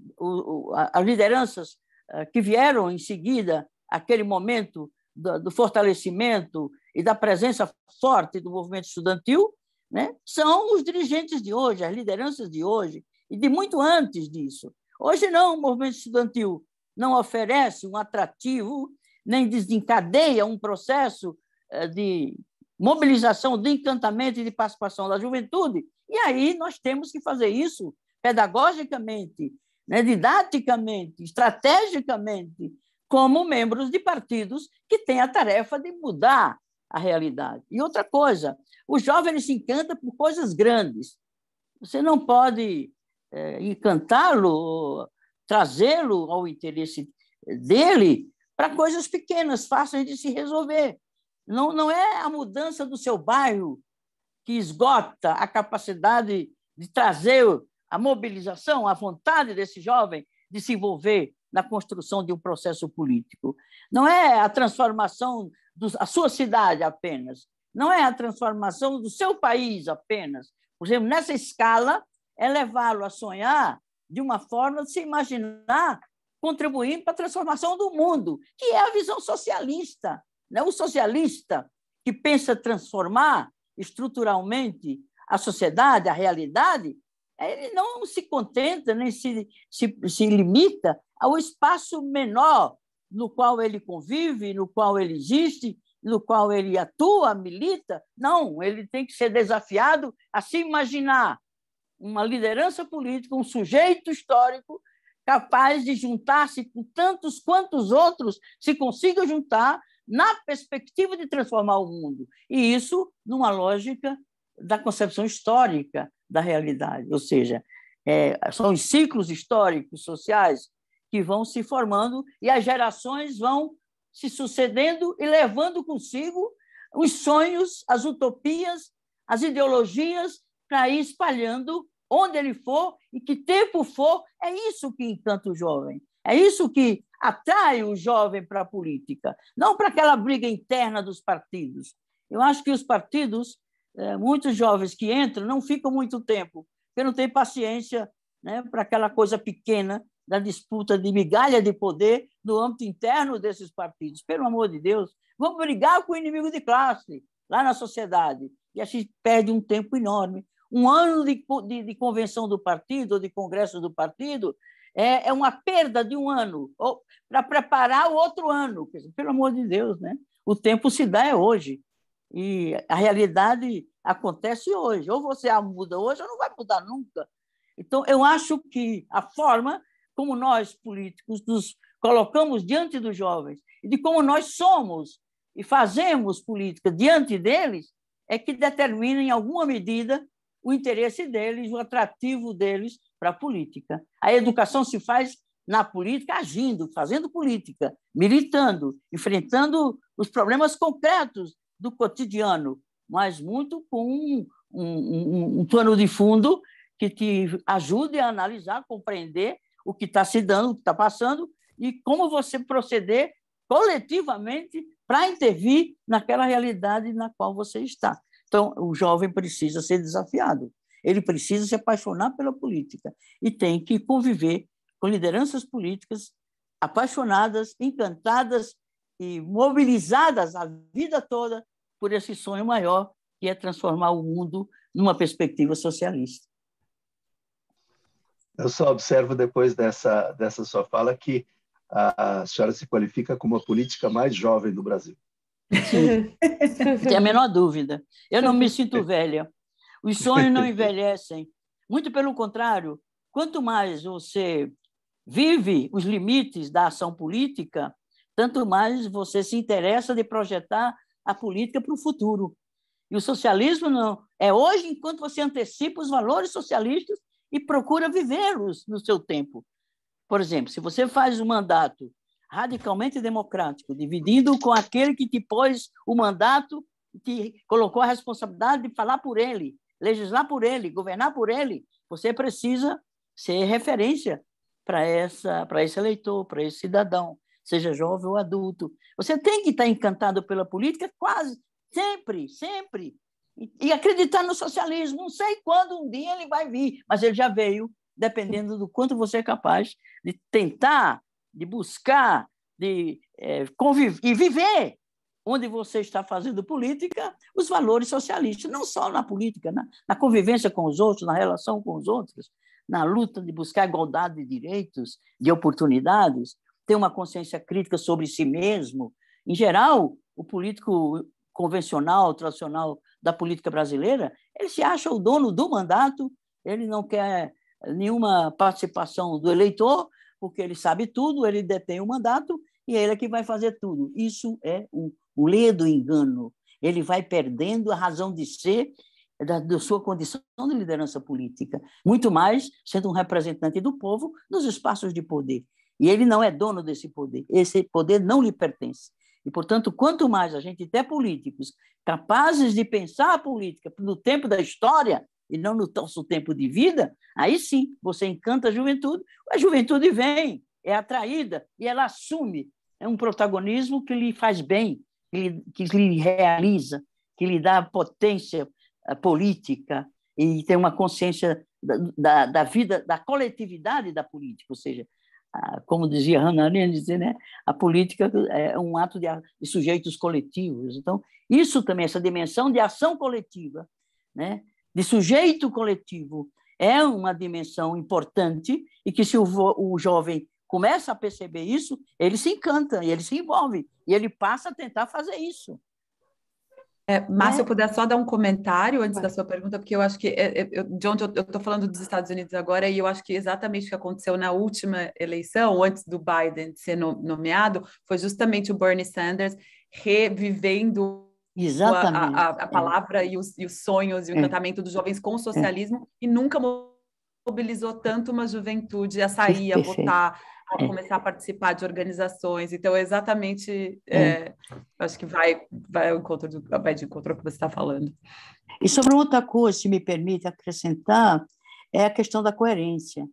as lideranças eh, que vieram em seguida aquele momento do, do, fortalecimento e da presença forte do movimento estudantil, né, são os dirigentes de hoje, as lideranças de hoje, e de muito antes disso. Hoje não, o movimento estudantil não oferece um atrativo nem desencadeia um processo eh, de mobilização, de encantamento e de participação da juventude. E aí nós temos que fazer isso pedagogicamente, né, didaticamente, estrategicamente, como membros de partidos que têm a tarefa de mudar a realidade. E outra coisa, o jovem se encanta por coisas grandes. Você não pode é, encantá-lo, trazê-lo ao interesse dele para coisas pequenas, fáceis de se resolver. Não, não é a mudança do seu bairro que esgota a capacidade de trazer a mobilização, a vontade desse jovem de se envolver na construção de um processo político. Não é a transformação da sua cidade apenas, não é a transformação do seu país apenas. Por exemplo, nessa escala, é levá-lo a sonhar de uma forma de se imaginar contribuindo para a transformação do mundo, que é a visão socialista. Né? O socialista que pensa transformar estruturalmente a sociedade, a realidade, ele não se contenta nem se, se, se limita ao espaço menor no qual ele convive, no qual ele existe, no qual ele atua, milita. Não, ele tem que ser desafiado a se imaginar uma liderança política, um sujeito histórico capaz de juntar-se com tantos quantos outros se consigam juntar na perspectiva de transformar o mundo. E isso numa lógica da concepção histórica da realidade, ou seja, é, são os ciclos históricos sociais que vão se formando e as gerações vão se sucedendo e levando consigo os sonhos, as utopias, as ideologias para ir espalhando onde ele for e que tempo for, é isso que encanta o jovem. É isso que atrai o jovem para a política, não para aquela briga interna dos partidos. Eu acho que os partidos, é, muitos jovens que entram, não ficam muito tempo, porque não têm paciência né, para aquela coisa pequena da disputa de migalha de poder no âmbito interno desses partidos. Pelo amor de Deus, vamos brigar com o inimigo de classe lá na sociedade. E a gente perde um tempo enorme, um ano de, de, de convenção do partido, ou de congresso do partido, é, é uma perda de um ano para preparar o outro ano. Pelo amor de Deus, né? o tempo se dá é hoje. E a realidade acontece hoje. Ou você a muda hoje, ou não vai mudar nunca. Então, eu acho que a forma como nós, políticos, nos colocamos diante dos jovens e de como nós somos e fazemos política diante deles é que determina, em alguma medida, o interesse deles, o atrativo deles para a política. A educação se faz na política agindo, fazendo política, militando, enfrentando os problemas concretos do cotidiano, mas muito com um, um, um plano de fundo que te ajude a analisar, compreender o que está se dando, o que está passando e como você proceder coletivamente para intervir naquela realidade na qual você está. Então, o jovem precisa ser desafiado, ele precisa se apaixonar pela política e tem que conviver com lideranças políticas apaixonadas, encantadas e mobilizadas a vida toda por esse sonho maior que é transformar o mundo numa perspectiva socialista. Eu só observo depois dessa dessa sua fala que a senhora se qualifica como a política mais jovem do Brasil. Sim. Tem a menor dúvida. Eu não me sinto [LAUGHS] velha. Os sonhos não envelhecem. Muito pelo contrário, quanto mais você vive os limites da ação política, tanto mais você se interessa de projetar a política para o futuro. E o socialismo não é hoje, enquanto você antecipa os valores socialistas e procura vivê-los no seu tempo. Por exemplo, se você faz um mandato radicalmente democrático, dividindo com aquele que te pôs o mandato, te colocou a responsabilidade de falar por ele, legislar por ele, governar por ele. Você precisa ser referência para essa, para esse eleitor, para esse cidadão, seja jovem ou adulto. Você tem que estar encantado pela política quase sempre, sempre. E acreditar no socialismo, não sei quando um dia ele vai vir, mas ele já veio, dependendo do quanto você é capaz de tentar de buscar, de é, conviver e viver onde você está fazendo política, os valores socialistas, não só na política, na, na, convivência com os outros, na relação com os outros, na luta de buscar igualdade de direitos, de oportunidades, ter uma consciência crítica sobre si mesmo. Em geral, o político convencional, tradicional da política brasileira, ele se acha o dono do mandato, ele não quer nenhuma participação do eleitor porque ele sabe tudo, ele detém o mandato e ele é que vai fazer tudo. Isso é o, o ledo engano. Ele vai perdendo a razão de ser da, da, sua condição de liderança política, muito mais sendo um representante do povo nos espaços de poder. E ele não é dono desse poder, esse poder não lhe pertence. E, portanto, quanto mais a gente ter políticos capazes de pensar a política no tempo da história, e não no nosso tempo de vida, aí sim você encanta a juventude, a juventude vem, é atraída e ela assume é um protagonismo que lhe faz bem, que lhe, que lhe realiza, que lhe dá potência eh, política e tem uma consciência da, da, da vida, da coletividade da política, ou seja, como dizia Hannah Arendt, né? a política é um ato de, de sujeitos coletivos. Então, isso também, essa dimensão de ação coletiva, né? de sujeito coletivo é uma dimensão importante e que se o, o jovem começa a perceber isso, ele se encanta, ele se envolve e ele passa a tentar fazer isso. É, Márcia, é. eu puder só dar um comentário antes da sua pergunta, porque eu acho que, é, é, eu, de onde eu estou falando dos Estados Unidos agora, e eu acho que exatamente o que aconteceu na última eleição, antes do Biden ser nomeado, foi justamente o Bernie Sanders revivendo Tipo, exatamente. A, a, é. a palavra é. e, os, e os, sonhos e o é. encantamento dos jovens com o é. socialismo e nunca mobilizou tanto uma juventude a sair, a votar, a começar a participar de organizações. Então, exatamente, é, acho que vai, vai, ao encontro do, vai de encontro ao que você está falando. E sobre outra coisa, se me permite acrescentar, é a questão da coerência.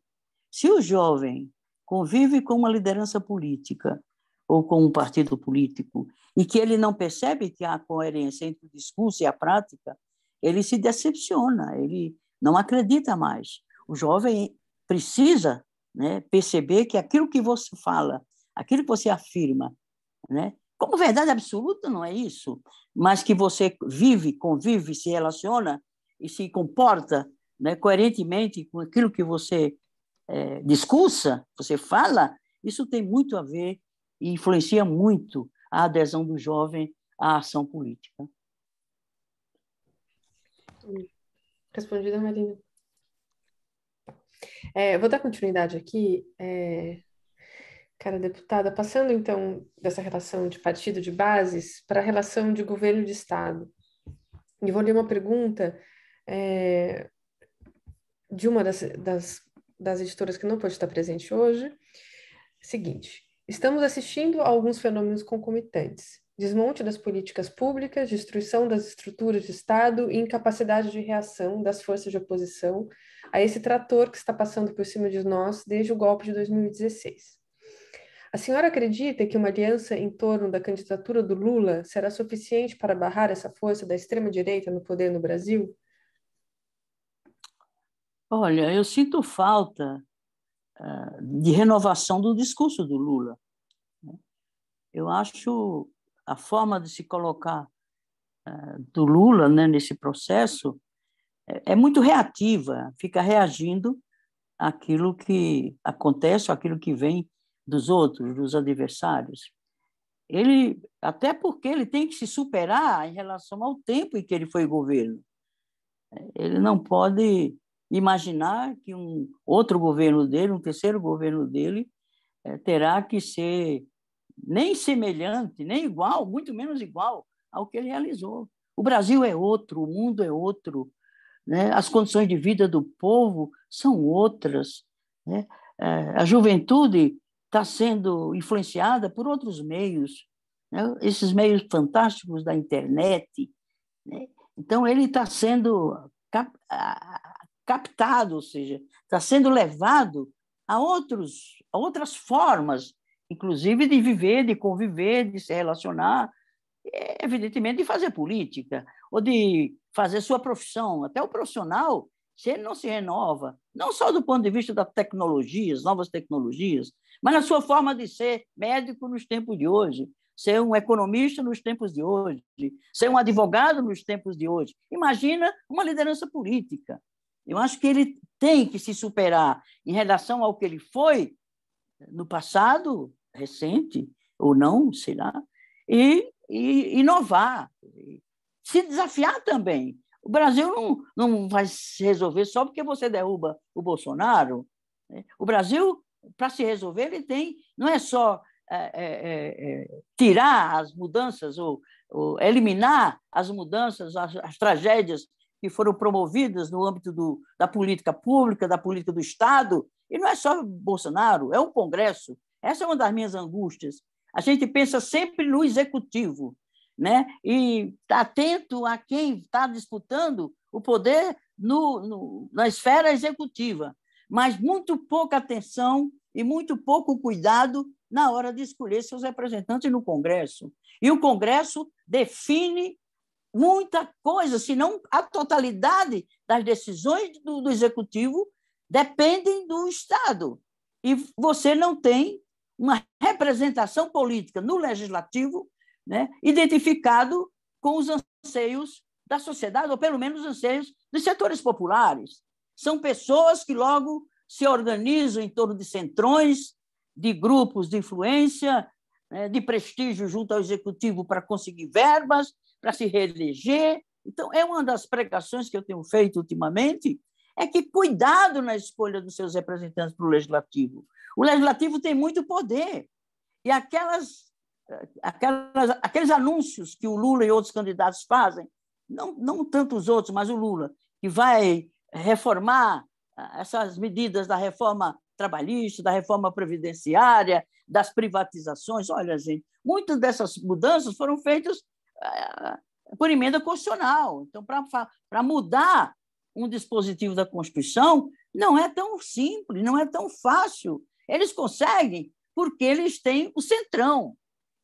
Se o jovem convive com uma liderança política ou com um partido político, e que ele não percebe que há coerência entre o discurso e a prática, ele se decepciona, ele não acredita mais. O jovem precisa né, perceber que aquilo que você fala, aquilo que você afirma, né, como verdade absoluta não é isso, mas que você vive, convive, se relaciona e se comporta né, coerentemente com aquilo que você é, discursa, você fala, isso tem muito a ver e influencia muito a adesão do jovem à ação política. Respondida, Marina. É, vou dar continuidade aqui. É... Cara, deputada, passando então dessa relação de partido de bases para a relação de governo de Estado. E vou ler uma pergunta é, de uma das, das, das editoras que não pode estar presente hoje. Seguinte, Estamos assistindo a alguns fenômenos concomitantes: desmonte das políticas públicas, destruição das estruturas de Estado e incapacidade de reação das forças de oposição a esse trator que está passando por cima de nós desde o golpe de 2016. A senhora acredita que uma aliança em torno da candidatura do Lula será suficiente para barrar essa força da extrema-direita no poder no Brasil? Olha, eu sinto falta ah, de renovação do discurso do Lula. Né? Eu acho a forma de se colocar ah, do Lula né, nesse processo é, é muito reativa, fica reagindo àquilo que acontece, àquilo que vem dos outros, dos adversários. Ele, até porque ele tem que se superar em relação ao tempo em que ele foi governo. Ele não pode imaginar que um outro governo dele, um terceiro governo dele, é, terá que ser nem semelhante, nem igual, muito menos igual ao que ele realizou. O Brasil é outro, o mundo é outro, né? as condições de vida do povo são outras. Né? Eh, a juventude está sendo influenciada por outros meios, né? esses meios fantásticos da internet. Né? Então, ele está sendo captado, ou seja, está sendo levado a, outros, a outras formas, inclusive de viver, de conviver, de se relacionar, é, evidentemente de fazer política, ou de fazer sua profissão. Até o profissional, se ele não se renova, não só do ponto de vista das tecnologias, novas tecnologias, mas na sua forma de ser médico nos tempos de hoje, ser um economista nos tempos de hoje, ser um advogado nos tempos de hoje. Imagina uma liderança política. Eu acho que ele tem que se superar em relação ao que ele foi no passado recente, ou não, sei lá, e, e inovar, se desafiar também. O Brasil não, não vai se resolver só porque você derruba o Bolsonaro. Né? O Brasil, para se resolver, ele tem, não é só é, é, é, é, tirar as mudanças ou, ou, eliminar as mudanças, as, as tragédias que foram promovidas no âmbito do, da política pública, da política do Estado, e não é só Bolsonaro, é o Congresso. Essa é uma das minhas angústias. A gente pensa sempre no executivo, né? e está atento a quem está disputando o poder no, no, na esfera executiva, mas muito pouca atenção e muito pouco cuidado na hora de escolher seus representantes no Congresso. E o Congresso define Muita coisa, se não a totalidade das decisões do, do executivo dependem do Estado. E você não tem uma representação política no legislativo né, identificado com os anseios da sociedade, ou pelo menos os anseios dos setores populares. São pessoas que logo se organizam em torno de centrões, de grupos de influência, né, de prestígio junto ao executivo para conseguir verbas, para se reeleger. Então, é uma das pregações que eu tenho feito ultimamente, é que cuidado na escolha dos seus representantes para o legislativo. O legislativo tem muito poder. E aquelas, aquelas, aqueles anúncios que o Lula e outros candidatos fazem, não, não tanto os outros, mas o Lula, que vai reformar ah, essas medidas da reforma trabalhista, da reforma previdenciária, das privatizações. Olha, gente, muitas dessas mudanças foram feitas por emenda constitucional. Então, para mudar um dispositivo da Constituição, não é tão simples, não é tão fácil. Eles conseguem porque eles têm o centrão.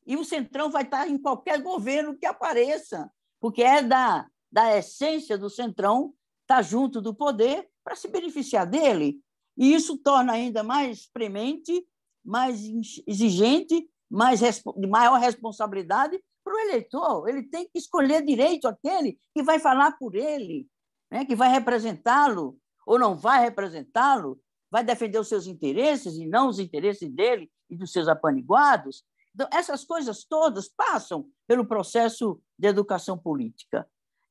E o centrão vai estar em qualquer governo que apareça, porque é da, da essência do centrão estar junto do poder para se beneficiar dele. E isso torna ainda mais premente, mais exigente, mais, de maior responsabilidade para o eleitor. Ele tem que escolher direito aquele que vai falar por ele, né? que vai representá-lo ou não vai representá-lo, vai defender os seus interesses e não os interesses dele e dos seus apaniguados. Então, essas coisas todas passam pelo processo de educação política.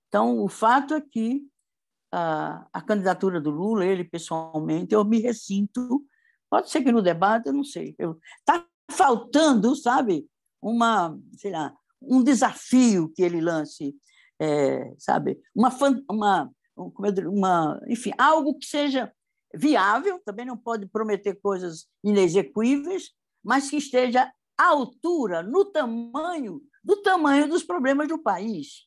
Então, o fato é que a, a candidatura do Lula, ele pessoalmente, eu me ressinto. Pode ser que no debate, eu não sei. Está faltando, sabe, uma, sei lá, um desafio que ele lance, é, sabe? Uma, uma, é uma, enfim, algo que seja viável, também não pode prometer coisas inexecuíveis, mas que esteja à altura, no tamanho, do tamanho dos problemas do país,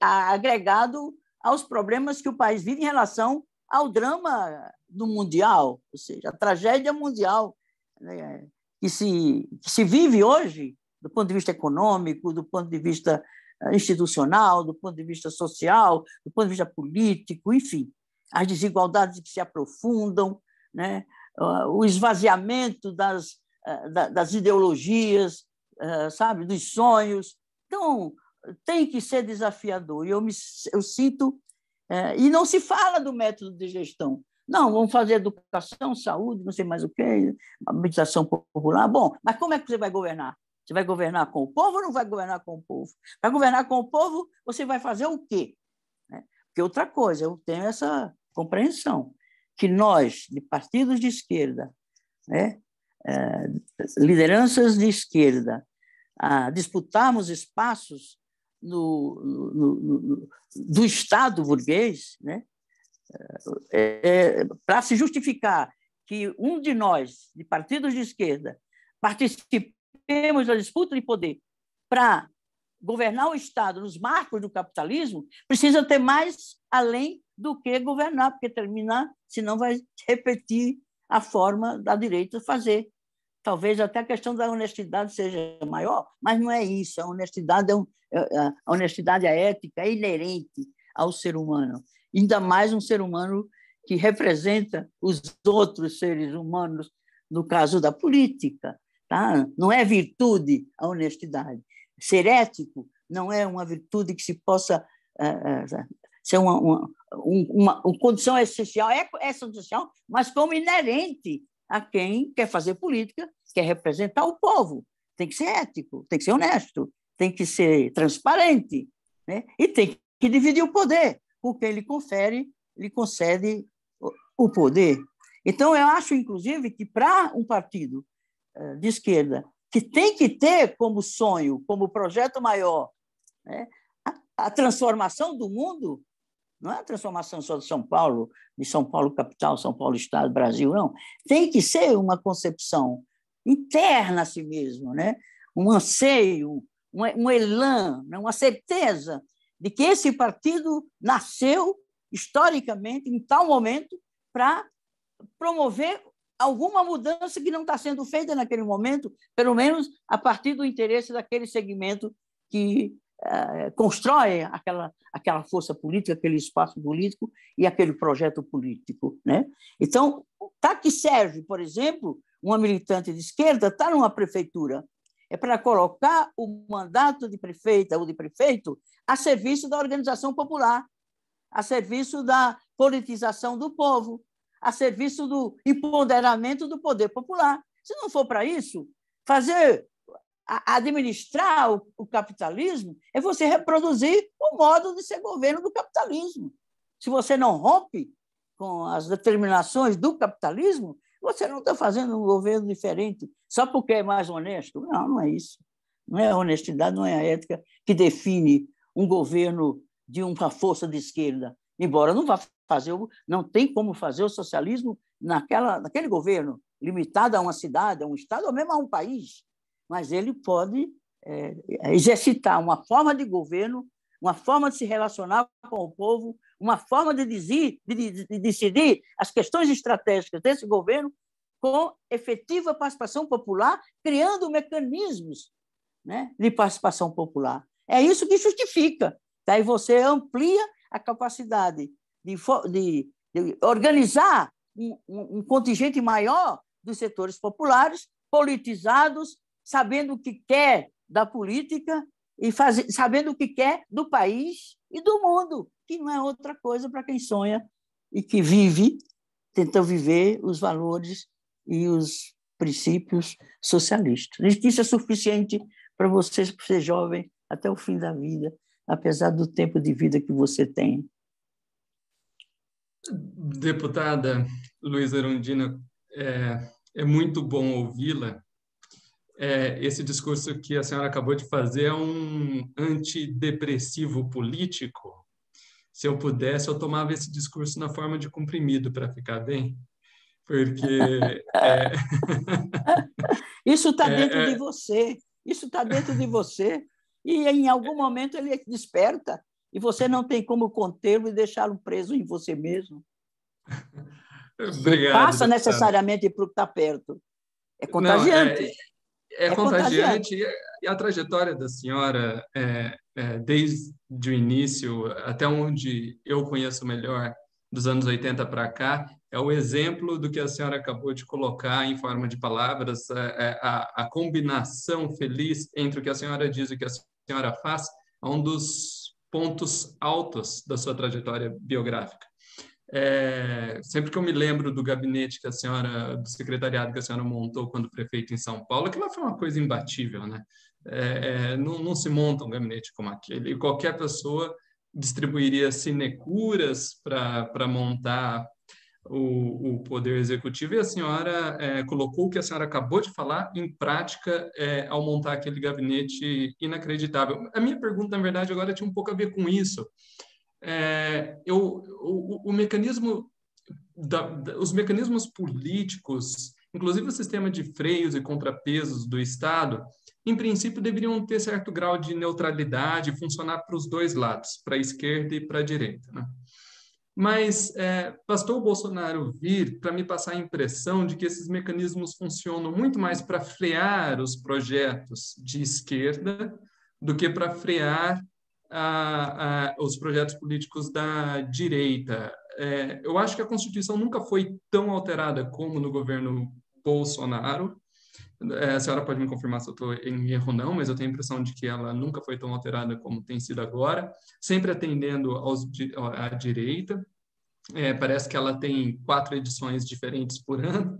agregado aos problemas que o país vive em relação ao drama do mundial, ou seja, a tragédia mundial né, que, se, que se vive hoje, do ponto de vista econômico, do ponto de vista eh, institucional, do ponto de vista social, do ponto de vista político, enfim, as desigualdades que se aprofundam, né? o esvaziamento das, eh, das ideologias, eh, sabe, dos sonhos. Então, tem que ser desafiador. E eu, me, eu sinto. E não se fala do método de gestão. Não, vamos fazer educação, saúde, não sei mais o quê, habitação popular. Bom, mas como é que você vai governar? Você vai governar com o povo ou não vai governar com o povo? Para governar com o povo, você vai fazer o quê? Né? Porque outra coisa, eu tenho essa compreensão, que nós, de partidos de esquerda, né, é, lideranças de esquerda, disputarmos espaços no, no, no, do Estado burguês, né, é, é, para se justificar que um de nós, de partidos de esquerda, participou temos a disputa de poder para governar o Estado nos marcos do capitalismo, precisa ter mais além do que governar, porque terminar, senão vai [LAUGHS] repetir a forma da direita fazer. Talvez até a questão da honestidade seja maior, mas não é isso. A honestidade é, um, é, é, a honestidade é ética, é inerente ao ser humano. Ainda mais um ser humano que representa os outros seres humanos, no caso da política. Tá? Não é virtude a honestidade. Ser ético não é uma virtude que se possa uh, ser uma, uma, uma, uma condição essencial, é, é essencial, mas como inerente a quem quer fazer política, quer representar o povo. Tem que ser ético, tem que ser honesto, tem que ser transparente né? e tem que dividir o poder, porque ele confere, ele concede o poder. Então, eu acho, inclusive, que para um partido eh, de esquerda, que tem que ter como sonho, como projeto maior, né? a, a transformação do mundo, não é a transformação só de São Paulo, de São Paulo capital, São Paulo estado, Brasil, não. Tem que ser uma concepção interna a si mesmo, né? um anseio, um, um elan, né, uma certeza de que esse partido nasceu historicamente, em tal momento, para promover alguma mudança que não está sendo feita naquele momento, pelo menos a partir do interesse daquele segmento que eh, constrói aquela, aquela força política, aquele espaço político e aquele projeto político. Né? Então, tá que serve, por exemplo, uma militante de esquerda está numa prefeitura, é para colocar o mandato de prefeita ou de prefeito a serviço da organização popular, a serviço da politização do povo, a serviço do empoderamento do poder popular. Se não for para isso, fazer administrar o, o capitalismo é você reproduzir o modo de ser governo do capitalismo. Se você não rompe com as determinações do capitalismo, você não está fazendo um governo diferente só porque é mais honesto. Não, não é isso. Não é a honestidade, não é a ética que define um governo de uma força de esquerda embora não vá fazer, não tem como fazer o socialismo naquela, naquele governo, limitado a uma cidade, a um estado ou mesmo a um país, mas ele pode é, exercitar uma forma de governo, uma forma de se relacionar com o povo, uma forma de, dizer, de, de, de decidir as questões estratégicas desse governo com efetiva participação popular, criando mecanismos né, de participação popular. É isso que justifica. Daí tá? você amplia a capacidade de, de, de organizar um, um, contingente maior dos setores populares, politizados, sabendo o que quer da política e faz, sabendo o que quer do país e do mundo, que não é outra coisa para quem sonha e que vive, tentando viver os valores e os princípios socialistas. Isso é suficiente para você ser jovem até o fim da vida apesar do tempo de vida que você tem. Deputada Luiz Arundina, é, é muito bom ouvi-la. É, esse discurso que a senhora acabou de fazer é um antidepressivo político. Se eu pudesse, eu tomava esse discurso na forma de comprimido para ficar bem. Porque. [LAUGHS] É... Isso está [LAUGHS] é, é tá dentro de você. Isso está dentro de você. E em algum momento ele desperta e você não tem como contê-lo e deixá-lo preso em você mesmo. [LAUGHS] Obrigado. Passa necessariamente para o que está perto. É contagiante. Não, é, é, é contagiante. contagiante. E a trajetória da senhora, é, é, desde o início até onde eu conheço melhor, dos anos 80 para cá, é o exemplo do que a senhora acabou de colocar em forma de palavras, a, é, é a, a combinação feliz entre o que a senhora diz e o que a senhora faz a é um dos pontos altos da sua trajetória biográfica. É, sempre que eu me lembro do gabinete que a senhora, do secretariado que a senhora montou quando prefeito em São Paulo, aquilo foi uma coisa imbatível, né? É, é, não, não, se monta um gabinete como aquele. E qualquer pessoa distribuiria sinecuras para montar o, o Poder Executivo, e a senhora é, colocou o que a senhora acabou de falar em prática é, ao montar aquele gabinete inacreditável. A minha pergunta, na verdade, agora tinha um pouco a ver com isso. É, eu, o, o mecanismo, da, da, os mecanismos políticos, inclusive o sistema de freios e contrapesos do Estado, em princípio deveriam ter certo grau de neutralidade, funcionar para os dois lados, para a esquerda e para a direita. Né? Mas é, bastou o Bolsonaro vir para me passar a impressão de que esses mecanismos funcionam muito mais para frear os projetos de esquerda do que para frear a, a, os projetos políticos da direita. É, eu acho que a Constituição nunca foi tão alterada como no governo Bolsonaro, é, a senhora pode me confirmar se eu estou em erro ou não, mas eu tenho a impressão de que ela nunca foi tão alterada como tem sido agora, sempre atendendo aos, à direita. É, parece que ela tem quatro edições diferentes por [LAUGHS] ano.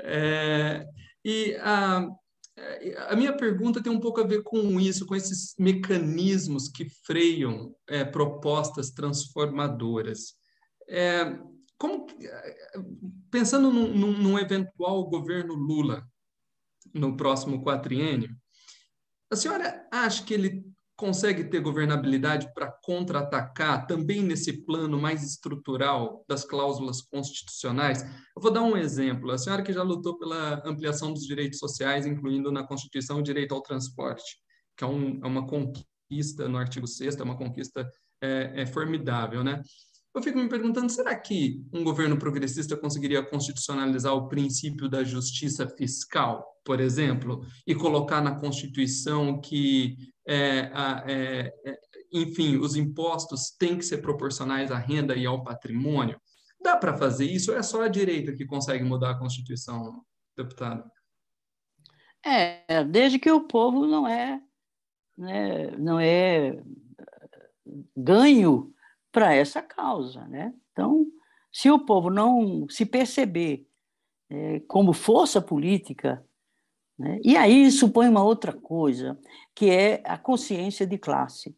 É, e a, a minha pergunta tem um pouco a ver com isso, com esses mecanismos que freiam é, propostas transformadoras. É, como pensando num, num, num, eventual governo Lula, no próximo quatriênio, a senhora acha que ele consegue ter governabilidade para contra-atacar também nesse plano mais estrutural das cláusulas constitucionais? Eu vou dar um exemplo. A senhora que já lutou pela ampliação dos direitos sociais, incluindo na Constituição o direito ao transporte, que é, um, é uma conquista no artigo 6 é uma conquista é, é formidável, né? eu fico me perguntando: será que um governo progressista conseguiria constitucionalizar o princípio da justiça fiscal, por exemplo, e colocar na Constituição que, é, a, é, é enfim, os impostos têm que ser proporcionais à renda e ao patrimônio? Dá para fazer isso? É só a direita que consegue mudar a Constituição, deputado? É, desde que o povo não é, né, não é ganho para essa causa. Né? Então, se o povo não se perceber é, como força política, né? e aí isso põe uma outra coisa, que é a consciência de classe.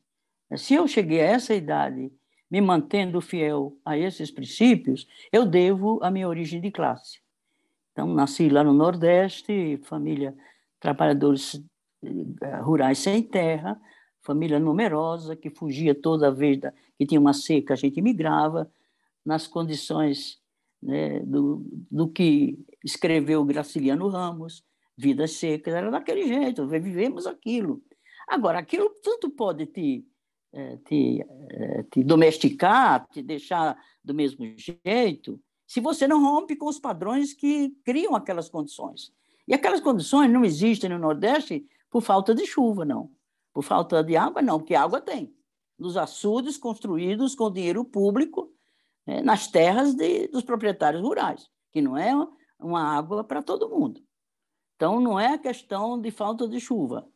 É, se eu cheguei a essa idade me mantendo fiel a esses princípios, eu devo a minha origem de classe. Então, nasci lá no Nordeste, família trabalhadores eh, rurais sem terra, família numerosa, que fugia toda vez da, que tinha uma seca, a gente migrava, nas condições né, do, do que escreveu Graciliano Ramos, Vidas Secas, era daquele jeito, vivemos aquilo. Agora, aquilo tanto pode te, eh, te, eh, te domesticar, te deixar do mesmo jeito, se você não rompe com os padrões que criam aquelas condições. E aquelas condições não existem no Nordeste por falta de chuva, não por falta de água, não, porque água tem. Nos açudes construídos com dinheiro público, né, nas terras de, dos proprietários rurais, que não é uma água para todo mundo. Então, não é a questão de falta de chuva.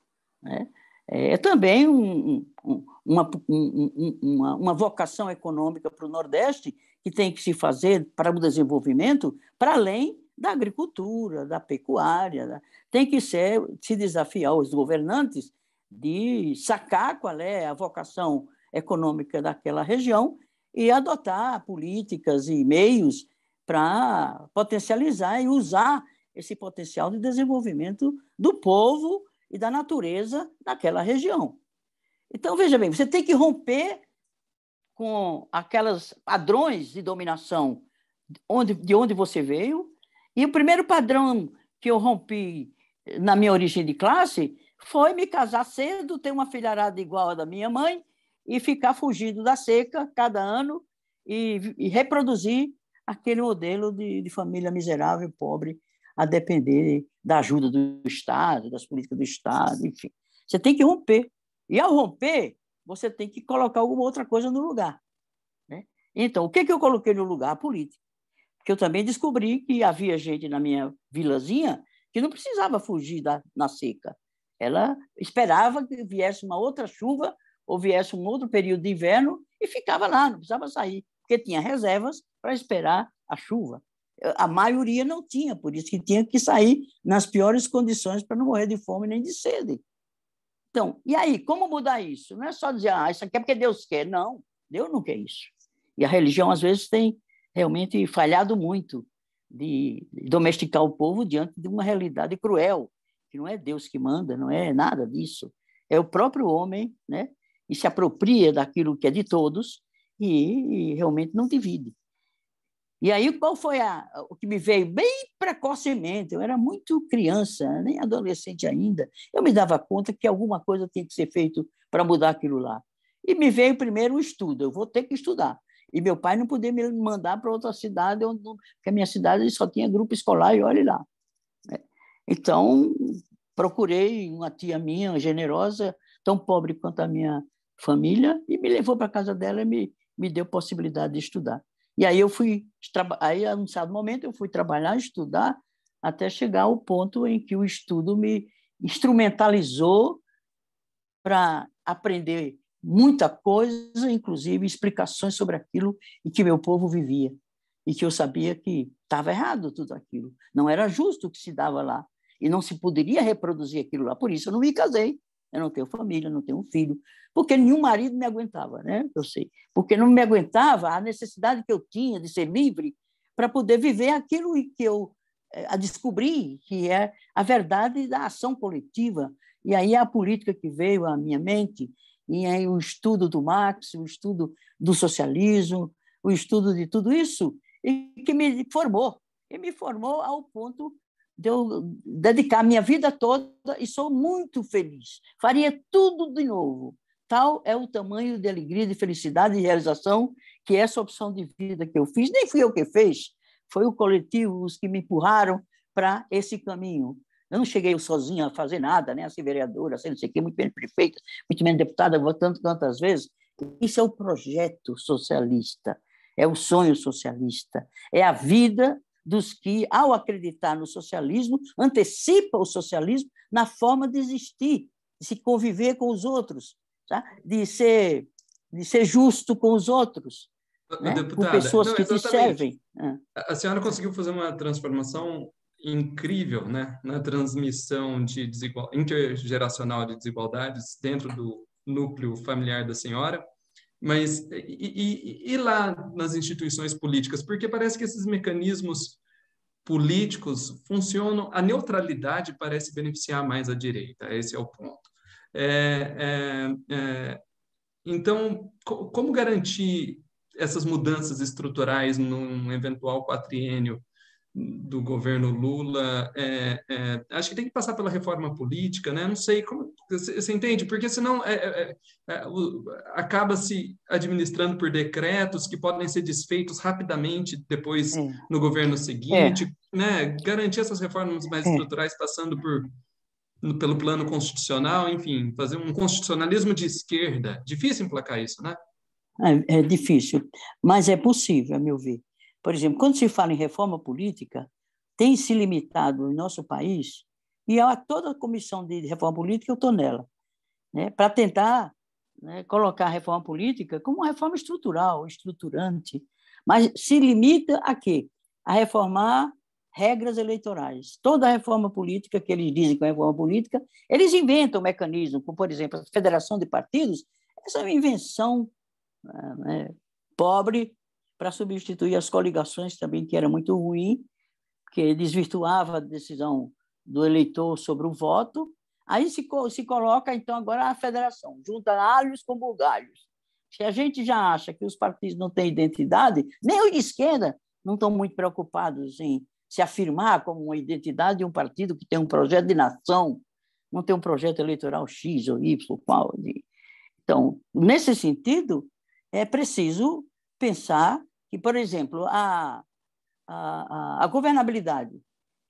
Né? É, é também um, um, uma, um, uma, uma vocação econômica para o Nordeste que tem que se fazer para o desenvolvimento, para além da agricultura, da pecuária. Tem que ser, se desafiar os governantes de sacar qual é a vocação econômica daquela região e adotar políticas e meios para potencializar e usar esse potencial de desenvolvimento do povo e da natureza daquela região. Então, veja bem, você tem que romper com aqueles padrões de dominação onde, de onde você veio. E o primeiro padrão que eu rompi na minha origem de classe foi me casar cedo, ter uma filharada igual à da minha mãe e ficar fugindo da seca cada ano e, e reproduzir aquele modelo de, de família miserável, e pobre, a depender da ajuda do Estado, das políticas do Estado, enfim. Você tem que romper. E ao romper, você tem que colocar alguma outra coisa no lugar. Né? Então, o que, que eu coloquei no lugar? A política. Porque eu também descobri que havia gente na minha vilazinha que não precisava fugir da, na seca. Ela esperava que viesse uma outra chuva ou viesse um outro período de inverno e ficava lá, não precisava sair, porque tinha reservas para esperar a chuva. A maioria não tinha, por isso que tinha que sair nas piores condições para não morrer de fome nem de sede. Então, e aí, como mudar isso? Não é só dizer, ah, isso aqui é porque Deus quer. Não, Deus não quer isso. E a religião, às vezes, tem realmente falhado muito de domesticar o povo diante de uma realidade cruel, que não é Deus que manda, não é nada disso. É o próprio homem, né? E se apropria daquilo que é de todos e, e realmente não divide. E aí, qual foi a, o que me veio bem precocemente? Eu era muito criança, nem adolescente ainda. Eu me dava conta que alguma coisa tinha que ser feito para mudar aquilo lá. E me veio primeiro o estudo, eu vou ter que estudar. E meu pai não podia me mandar para outra cidade, onde, porque a minha cidade só tinha grupo escolar, e olhe lá. Então, procurei uma tia minha, generosa, tão pobre quanto a minha família, e me levou para a casa dela e me, me deu possibilidade de estudar. E aí eu fui, aí anunciado o certo momento eu fui trabalhar, estudar, até chegar ao ponto em que o estudo me instrumentalizou para aprender muita coisa, inclusive explicações sobre aquilo em que meu povo vivia e que eu sabia que estava errado tudo aquilo, não era justo o que se dava lá e não se poderia reproduzir aquilo lá. Por isso eu não me casei. Eu não tenho família, não tenho filho, porque nenhum marido me aguentava, né? Eu sei. Porque não me aguentava a necessidade que eu tinha de ser livre para poder viver aquilo que eu eh, a descobri, que é a verdade da ação coletiva. E aí é a política que veio à minha mente, e aí o estudo do Marx, o estudo do socialismo, o estudo de tudo isso, e que me formou. E me formou ao ponto de eu dedicar minha vida toda e sou muito feliz. Faria tudo de novo. Tal é o tamanho de alegria, de felicidade e realização que é essa opção de vida que eu fiz, nem fui eu que fez, foi o coletivo, os que me empurraram para esse caminho. Eu não cheguei sozinha a fazer nada, né? a ser vereadora, a ser não sei o quê, muito menos prefeita, muito menos deputada, votando tantas vezes. Isso é o projeto socialista, é o sonho socialista, é a vida dos que, ao acreditar no socialismo, antecipa o socialismo na forma de existir, de se conviver com os outros, tá? de, ser, de ser justo com os outros, né? com pessoas não, que te servem. É. A senhora conseguiu fazer uma transformação incrível né? na transmissão de desigual... intergeracional de desigualdades dentro do núcleo familiar da senhora mas e, e, e lá nas instituições políticas? Porque parece que esses mecanismos políticos funcionam, a neutralidade parece beneficiar mais a direita, esse é o ponto. É, é, é, então, co como garantir essas mudanças estruturais num eventual quatriênio do governo Lula, é, é, acho que tem que passar pela reforma política, né? Não sei como você entende, porque senão é, é, é, é acaba se administrando por decretos que podem ser desfeitos rapidamente depois no governo seguinte, né? Garantir essas reformas mais estruturais passando por pelo plano constitucional, enfim, fazer um constitucionalismo de esquerda, difícil emplacar isso, né? é difícil, mas é possível, a meu ver. Por exemplo, quando se fala em reforma política, tem se limitado em nosso país, e a toda a comissão de reforma política eu estou nela, né, para tentar né, colocar a reforma política como uma reforma estrutural, estruturante, mas se limita a quê? A reformar regras eleitorais. Toda a reforma política que eles dizem que é reforma política, eles inventam um mecanismo, como, por exemplo, a federação de partidos, essa é uma invenção né, pobre para substituir as coligações também, que era muito ruim, que desvirtuava a decisão do eleitor sobre o voto. Aí se, se coloca, então, agora a federação, junta alhos com bugalhos. Se a gente já acha que os partidos não têm identidade, nem os de esquerda não estão muito preocupados em se afirmar como uma identidade de um partido que tem um projeto de nação, não tem um projeto eleitoral X ou Y, qual. Então, nesse sentido, é preciso pensar e por exemplo, a, a, a governabilidade,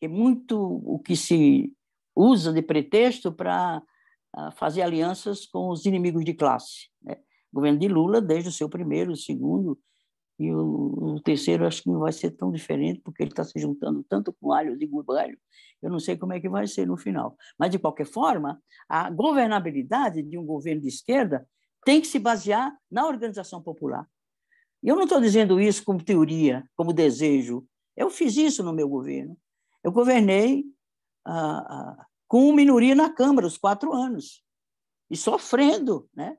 que é muito o que se usa de pretexto para fazer alianças com os inimigos de classe. Né? O governo de Lula, desde o seu primeiro, o segundo e o, o, terceiro, acho que não vai ser tão diferente, porque ele está se juntando tanto com alho e gubalho, eu não sei como é que vai ser no final. Mas, de qualquer forma, a governabilidade de um governo de esquerda tem que se basear na organização popular, e eu não estou dizendo isso como teoria, como desejo. Eu fiz isso no meu governo. Eu governei ah, ah, com minoria na Câmara os quatro anos e sofrendo, né?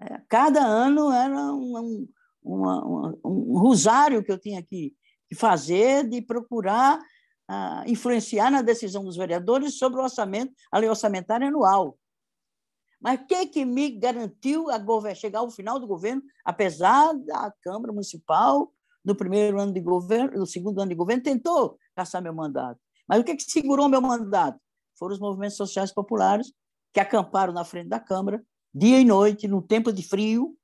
É, cada ano era um, uma, um rosário que eu tinha que, que fazer de procurar ah, influenciar na decisão dos vereadores sobre o orçamento, a lei orçamentária anual. Mas o que me garantiu a chegar ao final do governo, apesar da Câmara Municipal, no primeiro ano de governo, no segundo ano de governo, tentou caçar meu mandato. Mas o que, que segurou meu mandato? Foram os movimentos sociais populares que acamparam na frente da Câmara, dia e noite, num tempo de frio,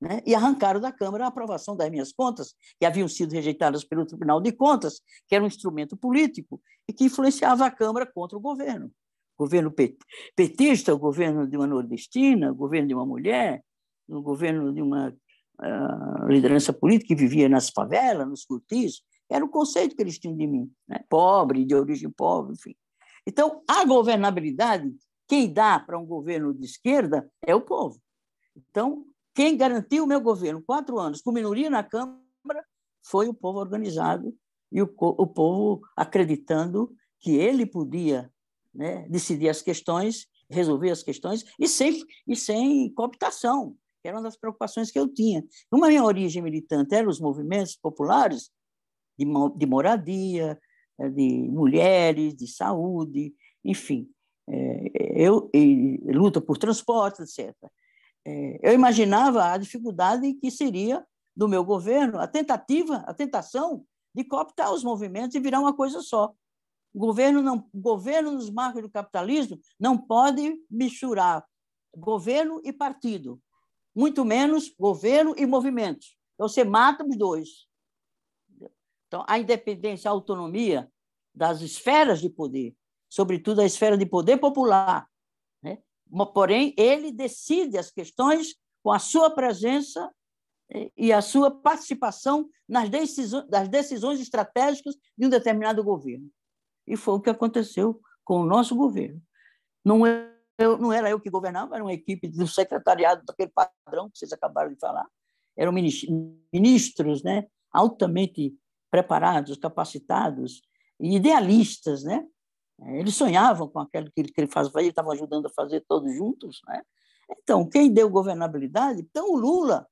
né? e arrancaram da Câmara a aprovação das minhas contas, que haviam sido rejeitadas pelo Tribunal de Contas, que era um instrumento político e que influenciava a Câmara contra o governo governo petista, o governo de uma nordestina, o governo de uma mulher, o governo de uma uh, liderança política que vivia nas favelas, nos cortiços, era o conceito que eles tinham de mim, né? pobre, de origem pobre, enfim. Então, a governabilidade, quem dá para um governo de esquerda é o povo. Então, quem garantiu o meu governo quatro anos com minoria na Câmara foi o povo organizado e o, o povo acreditando que ele podia né, decidir as questões, resolver as questões, e sem, e sem cooptação, que era uma das preocupações que eu tinha. Uma minha origem militante eram os movimentos populares de, de moradia, eh, de mulheres, de saúde, enfim, eh, eu luta por transporte, etc. Eh, eu imaginava a dificuldade que seria do meu governo a tentativa, a tentação de cooptar os movimentos e virar uma coisa só. Governo não, governo nos marcos do capitalismo não pode misturar governo e partido, muito menos governo e movimentos. Então, você mata os dois. Então, a independência, a autonomia das esferas de poder, sobretudo a esfera de poder popular, né? porém, ele decide as questões com a sua presença eh, e a sua participação nas decisões, das decisões estratégicas de um determinado governo. E foi o que aconteceu com o nosso governo. Não, é, eu, não era eu que governava, era uma equipe do secretariado daquele padrão que vocês acabaram de falar. Eram ministros né, altamente preparados, capacitados e idealistas. Né? Eles sonhavam com aquilo que ele fazia, eles estavam ajudando a fazer todos juntos. Né? Então, quem deu governabilidade? Então, o Lula,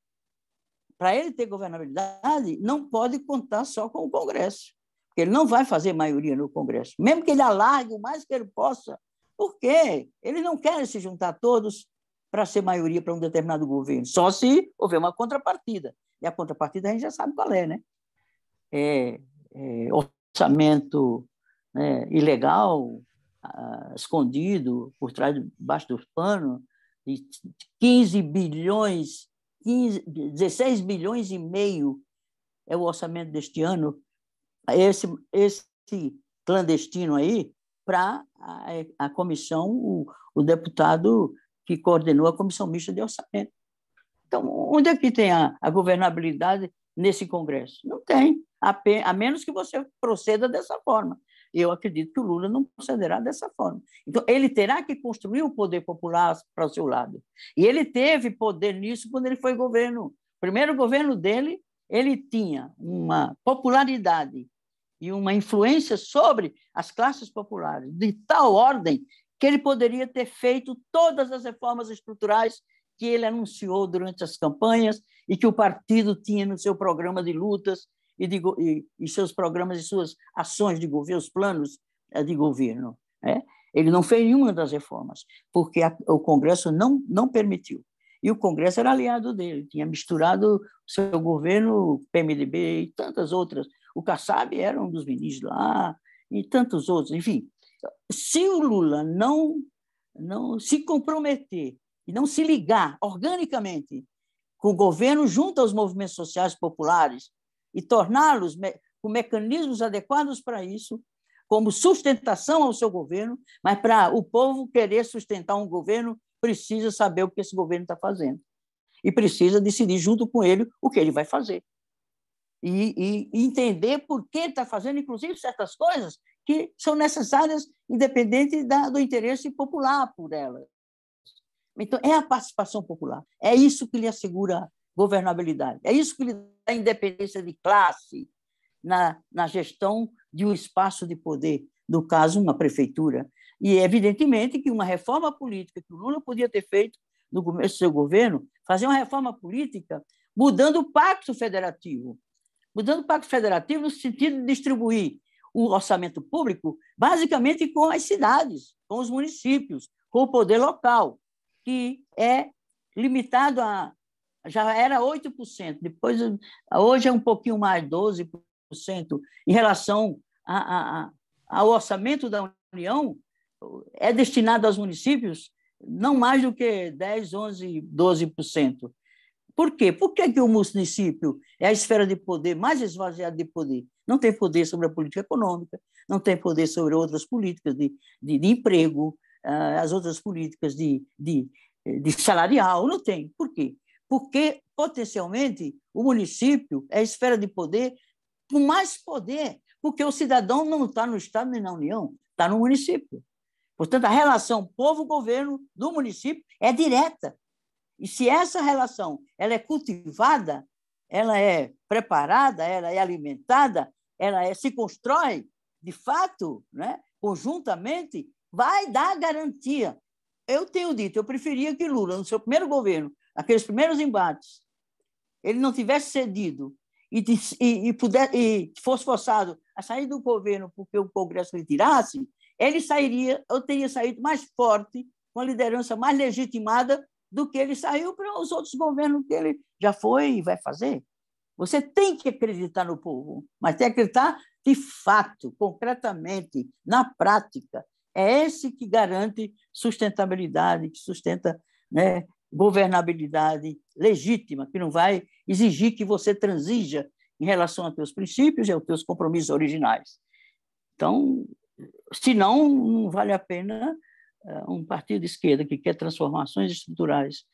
para ele ter governabilidade, não pode contar só com o Congresso que ele não vai fazer maioria no Congresso, mesmo que ele alargue o mais que ele possa. Por quê? Ele não quer se juntar todos para ser maioria para um determinado governo, só se houver uma contrapartida. E a contrapartida a gente já sabe qual é, né? É, é orçamento né, ilegal, ah, escondido por trás, debaixo do pano. de 15 bilhões, 15, 16 bilhões e meio é o orçamento deste ano esse, esse clandestino aí para a, a, comissão, o, o deputado que coordenou a comissão mista de orçamento. Então, onde é que tem a, a governabilidade nesse Congresso? Não tem, a, a, menos que você proceda dessa forma. Eu acredito que o Lula não procederá dessa forma. Então, ele terá que construir o poder popular para o seu lado. E ele teve poder nisso quando ele foi governo. O primeiro governo dele, ele tinha uma popularidade e uma influência sobre as classes populares de tal ordem que ele poderia ter feito todas as reformas estruturais que ele anunciou durante as campanhas e que o partido tinha no seu programa de lutas e, de, e, e seus programas e suas ações de governo, os planos eh, de governo. Né? Ele não fez nenhuma das reformas, porque a, o Congresso não, não permitiu. E o Congresso era aliado dele, tinha misturado o seu governo, PMDB e tantas outras o Kassab era um dos ministros lá, e tantos outros. Enfim, se o Lula não, não se comprometer e não se ligar organicamente com o governo junto aos movimentos sociais populares e torná-los me com mecanismos adequados para isso, como sustentação ao seu governo, mas para o povo querer sustentar um governo, precisa saber o que esse governo está fazendo. E precisa decidir junto com ele o que ele vai fazer e, e entender por que está fazendo, inclusive, certas coisas que são necessárias, independente da, do interesse popular por elas. Então, é a participação popular. É isso que lhe assegura governabilidade. É isso que lhe dá independência de classe na, na gestão de um espaço de poder, no caso, uma prefeitura. E, evidentemente, que uma reforma política que o Lula podia ter feito no começo do seu governo, fazer uma reforma política mudando o pacto federativo, mudando o Pacto Federativo no sentido de distribuir o orçamento público basicamente com as cidades, com os municípios, com o poder local, que é limitado a. já era 8%, depois, hoje é um pouquinho mais, 12%, em relação a, a, ao orçamento da União, é destinado aos municípios não mais do que 10, 11, 12%. Por quê? Por que, que o município é a esfera de poder mais esvaziada de poder? Não tem poder sobre a política econômica, não tem poder sobre outras políticas de, de, de emprego, uh, as outras políticas de, de, de salarial, não tem. Por quê? Porque, potencialmente, o município é a esfera de poder com mais poder, porque o cidadão não está no Estado nem na União, está no município. Portanto, a relação povo-governo do município é direta. E se essa relação ela é cultivada, ela é preparada, ela é alimentada, ela é, se constrói, de fato, né, conjuntamente, vai dar garantia. Eu tenho dito, eu preferia que Lula, no seu primeiro governo, aqueles primeiros embates, ele não tivesse cedido e, e, e, puder, e fosse forçado a sair do governo porque o Congresso lhe tirasse, ele sairia, eu teria saído mais forte, com a liderança mais legitimada do que ele saiu para os outros governos que ele já foi e vai fazer. Você tem que acreditar no povo, mas tem que acreditar de fato, concretamente, na prática. É esse que garante sustentabilidade, que sustenta né, governabilidade legítima, que não vai exigir que você transija em relação aos seus princípios e aos seus compromissos originais. Então, senão, não vale a pena é, um partido de esquerda que quer transformações estruturais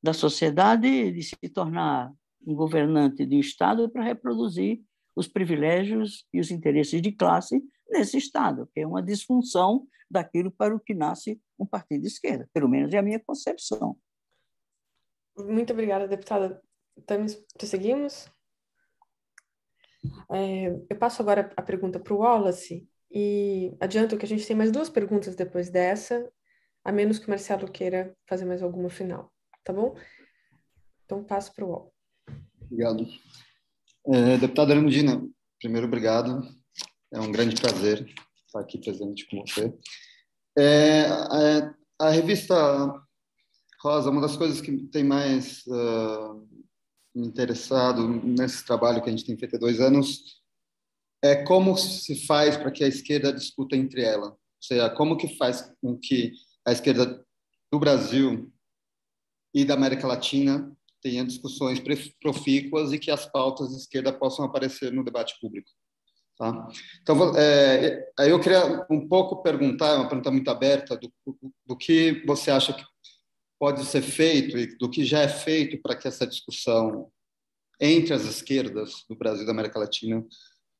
da sociedade de se tornar um governante de Estado para reproduzir os privilégios e os interesses de classe nesse Estado, que é uma disfunção daquilo para o que nasce um partido de esquerda, pelo menos é a minha concepção. Muito obrigada, deputada. estamos prosseguimos? É, eu passo agora a pergunta para o Wallace, e adianto que a gente tem mais duas perguntas depois dessa, a menos que o Marcelo queira fazer mais alguma final, tá bom? Então passo para o UOL. Obrigado. É, deputada Arandina, primeiro obrigado. É um grande prazer estar aqui presente com você. É, a, a, revista Rosa, uma das coisas que tem mais uh, me interessado nesse trabalho que a gente tem feito há dois anos é como se faz para que a esquerda discuta entre ela? Ou seja, como que faz com que a esquerda do Brasil e da América Latina tenha discussões profícuas e que as pautas de esquerda possam aparecer no debate público? Tá? Então, é, eu queria um pouco perguntar, é uma pergunta muito aberta, do, do que você acha que pode ser feito e do que já é feito para que essa discussão entre as esquerdas do Brasil e da América Latina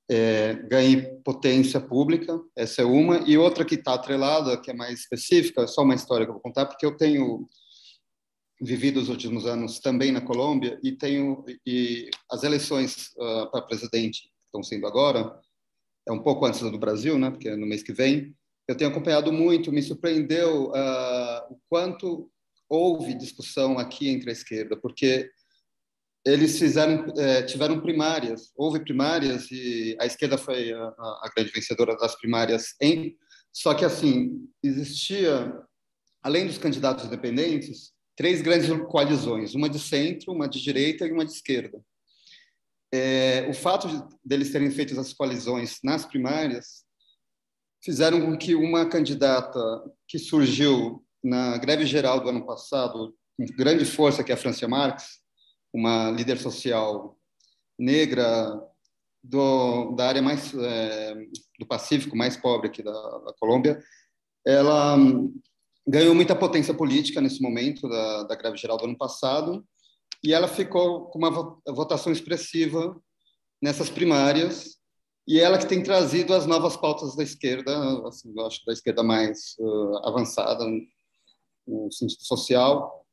é, ganhe potência pública, essa é uma, e outra que está atrelada, que é mais específica, é só uma história que eu vou contar, porque eu tenho vivido os últimos anos também na Colômbia e tenho e as eleições uh, ah, para presidente estão sendo agora é um pouco antes do Brasil, né? Porque é no mês que vem eu tenho acompanhado muito, me surpreendeu uh, o quanto houve discussão aqui entre a esquerda, porque eles fizeram, é, tiveram primárias, houve primárias e a esquerda foi a, a, grande vencedora das primárias em, só que assim existia, além dos candidatos independentes, três grandes coalizões, uma de centro, uma de direita e uma de esquerda. É, o fato de, deles terem feito essas coalizões nas primárias fizeram com que uma candidata que surgiu na greve geral do ano passado com grande força, que é a Francia Marques, uma líder social negra do, da área mais é, do Pacífico, mais pobre aqui da, da, Colômbia, ela hum, ganhou muita potência política nesse momento da, da greve geral do ano passado e ela ficou com uma votação expressiva nessas primárias e é ela que tem trazido as novas pautas da esquerda, assim, eu acho da esquerda mais uh, avançada no sentido social,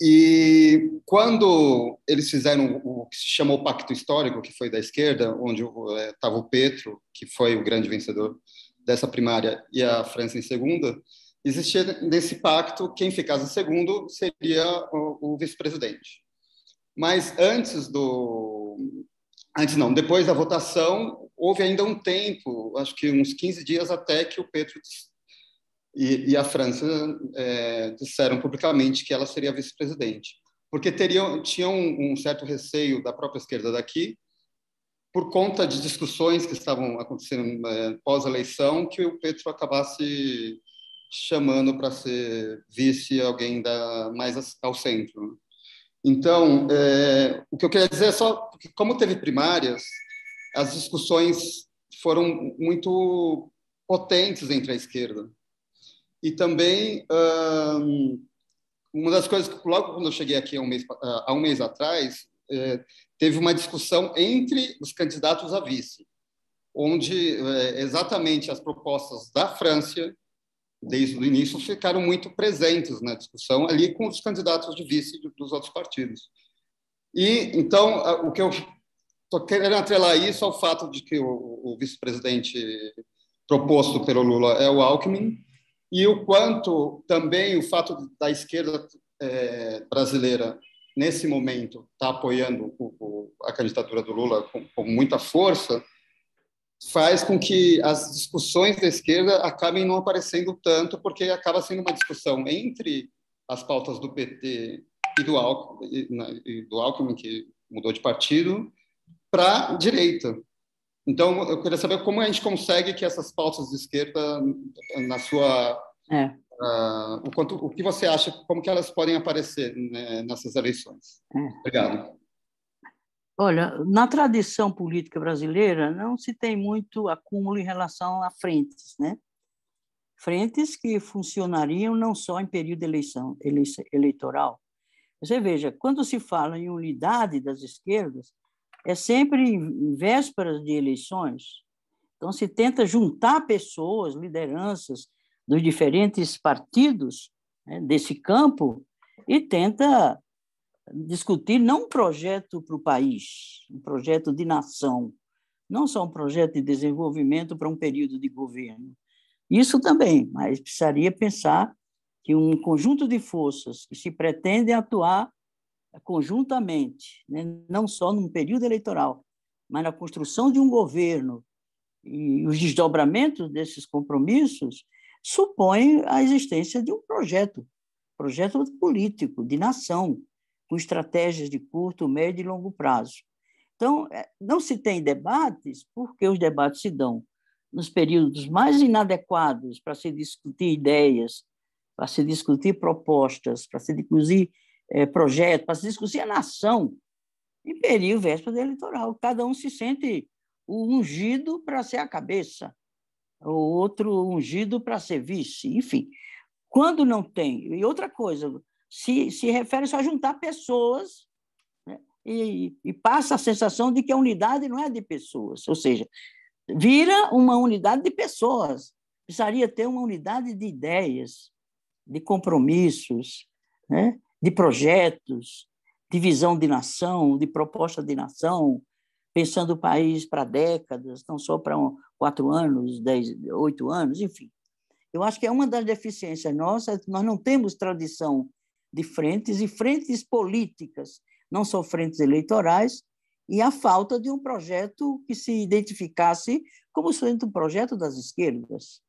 e quando eles fizeram o que se chamou Pacto Histórico, que foi da esquerda, onde estava é, o Petro, que foi o grande vencedor dessa primária, e a França em segunda, existia nesse pacto quem ficasse em segundo seria o, o vice-presidente. Mas antes do. Antes não, depois da votação, houve ainda um tempo, acho que uns 15 dias, até que o Petro e, e a França é, disseram publicamente que ela seria vice-presidente, porque teriam, tinham um certo receio da própria esquerda daqui, por conta de discussões que estavam acontecendo é, pós-eleição, que o Petro acabasse chamando para ser vice alguém da, mais ao centro. Né? Então, é, o que eu queria dizer é só que, como teve primárias, as discussões foram muito potentes entre a esquerda. E também, um, uma das coisas que, logo quando eu cheguei aqui há um mês, há um mês atrás, é, teve uma discussão entre os candidatos a vice, onde é, exatamente as propostas da França, desde o início, ficaram muito presentes na discussão ali com os candidatos de vice dos outros partidos. E, então, o que eu estou querendo atrelar isso ao fato de que o, o vice-presidente proposto pelo Lula é o Alckmin, e o quanto também o fato da esquerda é, brasileira nesse momento está apoiando o, o, a candidatura do Lula com, com, muita força faz com que as discussões da esquerda acabem não aparecendo tanto porque acaba sendo uma discussão entre as pautas do PT e do Alckmin, e, né, e do Alckmin que mudou de partido para direita então, eu queria saber como a gente consegue que essas pautas de esquerda, na sua. É. Uh, o, quanto, o que você acha, como que elas podem aparecer né, nessas eleições? É. Obrigado. Olha, na tradição política brasileira, não se tem muito acúmulo em relação a frentes, né? Frentes que funcionariam não só em período de eleição, eleitoral. Você veja, quando se fala em unidade das esquerdas, é sempre em vésperas de eleições. Então, se tenta juntar pessoas, lideranças dos diferentes partidos né, desse campo e tenta discutir não um projeto para o país, um projeto de nação, não só um projeto de desenvolvimento para um período de governo. Isso também, mas precisaria pensar que um conjunto de forças que se pretendem atuar conjuntamente, né, não só num período eleitoral, mas na construção de um governo e os desdobramentos desses compromissos, supõem a existência de um projeto, projeto político, de nação, com estratégias de curto, médio e longo prazo. Então, é, não se tem debates porque os debates se dão nos períodos mais inadequados para se discutir ideias, para se discutir propostas, para se discutir é, projeto, para se discutir a nação, em período véspera eleitoral. Cada um se sente o ungido para ser a cabeça, o outro ungido para ser vice, enfim. Quando não tem. E outra coisa, se, se refere só a juntar pessoas né? e, e passa a sensação de que a unidade não é de pessoas, ou seja, vira uma unidade de pessoas. Precisaria ter uma unidade de ideias, de compromissos, né? de projetos, de visão de nação, de proposta de nação, pensando o país para décadas, não só para um, quatro anos, dez, oito anos, enfim. Eu acho que é uma das deficiências nossas, nós não temos tradição de frentes e frentes políticas, não só frentes eleitorais, e a falta de um projeto que se identificasse como sendo um projeto das esquerdas.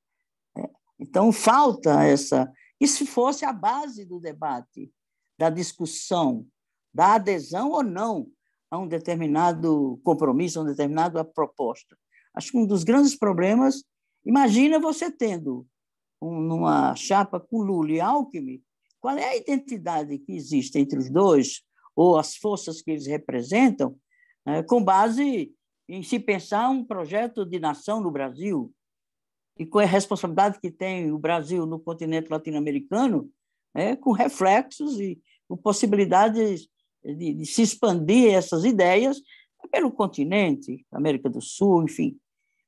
É, então, falta essa. E se fosse a base do debate, da discussão, da adesão ou não a um determinado compromisso, a uma determinada proposta. Acho que um dos grandes problemas, imagina você tendo numa chapa com Lula e Alckmin, qual é a identidade que existe entre os dois, ou as forças que eles representam, né, com base em se pensar um projeto de nação no Brasil, e com é a responsabilidade que tem o Brasil no continente latino-americano, né, com reflexos e com possibilidades de, de, se expandir essas ideias pelo continente, América do Sul, enfim,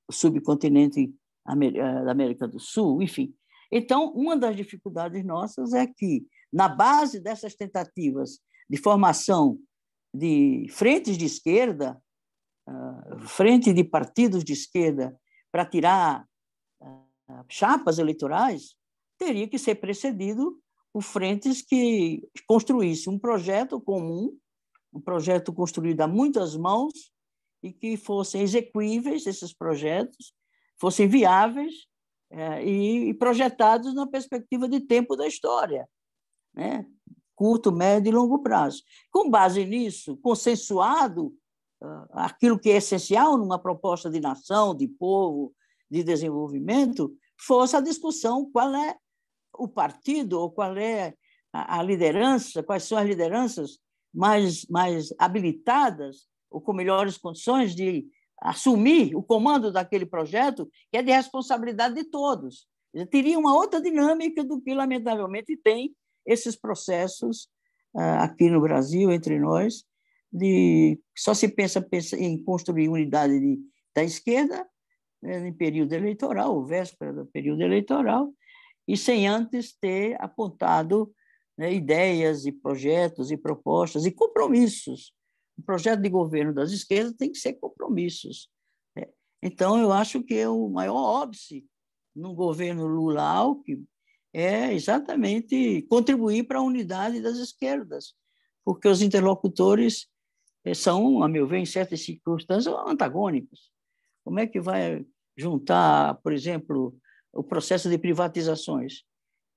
o subcontinente eh, da América do Sul, enfim. Então, uma das dificuldades nossas é que, na base dessas tentativas de formação de frentes de esquerda, ah, frente de partidos de esquerda para tirar ah, chapas eleitorais, teria que ser precedido por frentes que construísse um projeto comum, um projeto construído a muitas mãos e que fossem execuíveis esses projetos, fossem viáveis é, e projetados na perspectiva de tempo da história, né? curto, médio e longo prazo. Com base nisso, consensuado uh, aquilo que é essencial numa proposta de nação, de povo, de desenvolvimento, fosse a discussão qual é o partido ou qual é a, liderança, quais são as lideranças mais, mais habilitadas ou com melhores condições de assumir o comando daquele projeto, que é de responsabilidade de todos. Já teria uma outra dinâmica do que, lamentavelmente, tem esses processos ah, aqui no Brasil, entre nós, de só se pensa, pensa em construir unidade de, da esquerda né, em período eleitoral, véspera do período eleitoral, e sem antes ter apontado né, ideias e projetos e propostas e compromissos. O projeto de governo das esquerdas tem que ser compromissos. Né? Então, eu acho que é o maior óbice no governo Lula Alckmin é exatamente contribuir para a unidade das esquerdas, porque os interlocutores eh, são, a meu ver, em certas circunstâncias, antagônicos. Como é que vai juntar, por exemplo, o processo de privatizações,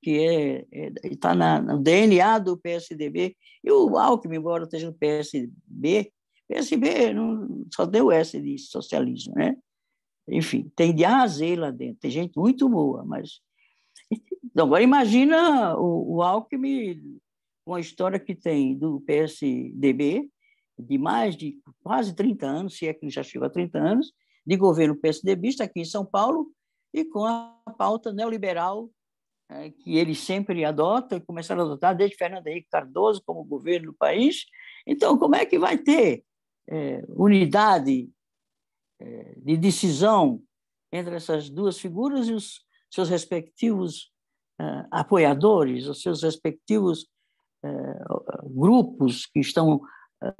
que é, está é, no tá DNA do PSDB. E o Alckmin, embora esteja no PSB, PSB não, só deu S de socialismo, né? Enfim, tem de A a Z lá dentro, tem gente muito boa, mas... [LAUGHS] Então, agora imagina o, o Alckmin com a história que tem do PSDB, de mais de quase 30 anos, se é que já chegou a 30 anos, de governo PSDBista aqui em São Paulo, e com a pauta neoliberal é, que eles sempre adotam, começaram a adotar desde Fernando Henrique Cardoso como governo do país. Então, como é que vai ter é, unidade é, de decisão entre essas duas figuras e os seus respectivos é, apoiadores, os seus respectivos é, grupos que estão é,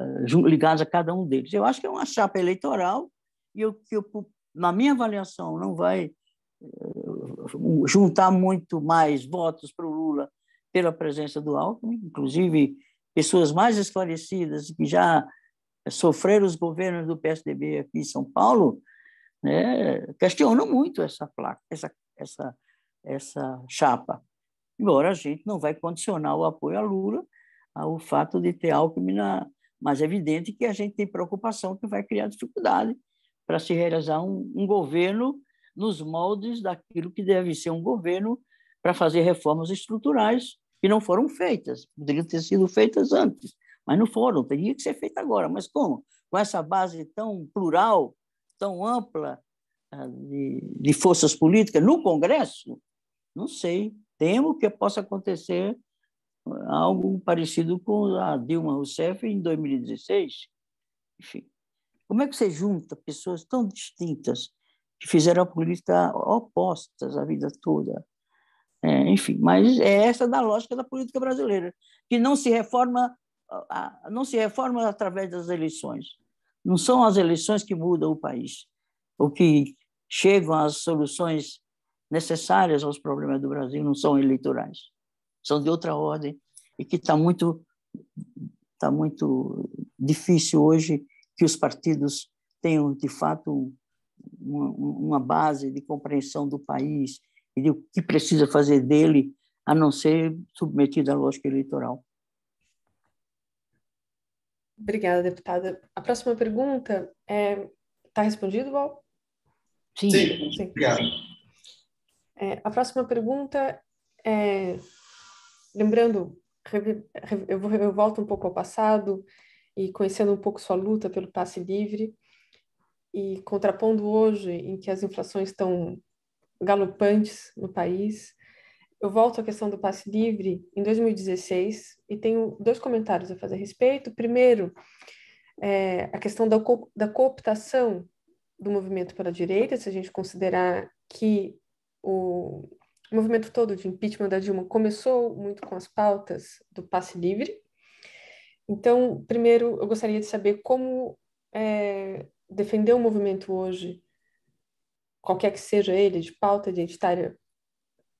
ligados a cada um deles? Eu acho que é uma chapa eleitoral e o que, na minha avaliação, não vai juntar muito mais votos para o Lula pela presença do Alckmin, inclusive pessoas mais esclarecidas que já sofreram os governos do PSDB aqui em São Paulo, né, questionam muito essa placa, essa, essa, essa chapa. Embora a gente não vai condicionar o apoio a Lula ao fato de ter Alckmin na, mas é evidente que a gente tem preocupação que vai criar dificuldade para se realizar um, um governo nos moldes daquilo que deve ser um governo para fazer reformas estruturais que não foram feitas. Poderiam ter sido feitas antes, mas não foram. Teria que ser feita agora. Mas como? Com essa base tão plural, tão ampla ah, de, de forças políticas no Congresso? Não sei. Temo que possa acontecer ah, algo parecido com a Dilma Rousseff em 2016. Enfim, como é que você junta pessoas tão distintas que fizeram a política opostas a vida toda. É, enfim, mas é essa da lógica da política brasileira, que não se reforma não se reforma através das eleições. Não são as eleições que mudam o país, ou que chegam às soluções necessárias aos problemas do Brasil, não são eleitorais. São de outra ordem e que está muito, tá muito difícil hoje que os partidos tenham, de fato, uma base de compreensão do país e do que precisa fazer dele, a não ser submetido à lógica eleitoral. Obrigada, deputada. A próxima pergunta está é, respondido, Val? Sim. Sim. Sim. Obrigado. É, a próxima pergunta é, lembrando, eu volto um pouco ao passado e conhecendo um pouco sua luta pelo passe livre, e contrapondo hoje, em que as inflações estão galopantes no país, eu volto à questão do passe livre em 2016 e tenho dois comentários a fazer a respeito. Primeiro, é, a questão da, co da cooptação do movimento pela direita, se a gente considerar que o movimento todo de impeachment da Dilma começou muito com as pautas do passe livre. Então, primeiro, eu gostaria de saber como é, defender o movimento hoje, qualquer que seja ele, de pauta identitária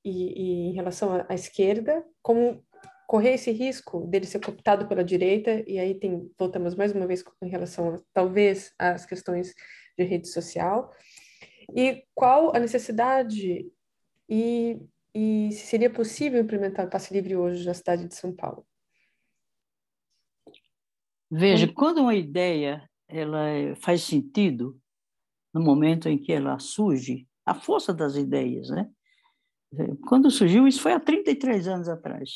e, e em relação à esquerda, como correr esse risco dele ser cooptado pela direita, e aí tem, voltamos mais uma vez em relação, talvez, às questões de rede social, e qual a necessidade e, e se seria possível implementar o passe livre hoje na cidade de São Paulo? Veja, quando uma ideia ela é, faz sentido no momento em que ela surge, a força das ideias, né? Quando surgiu, isso foi há 33 anos atrás,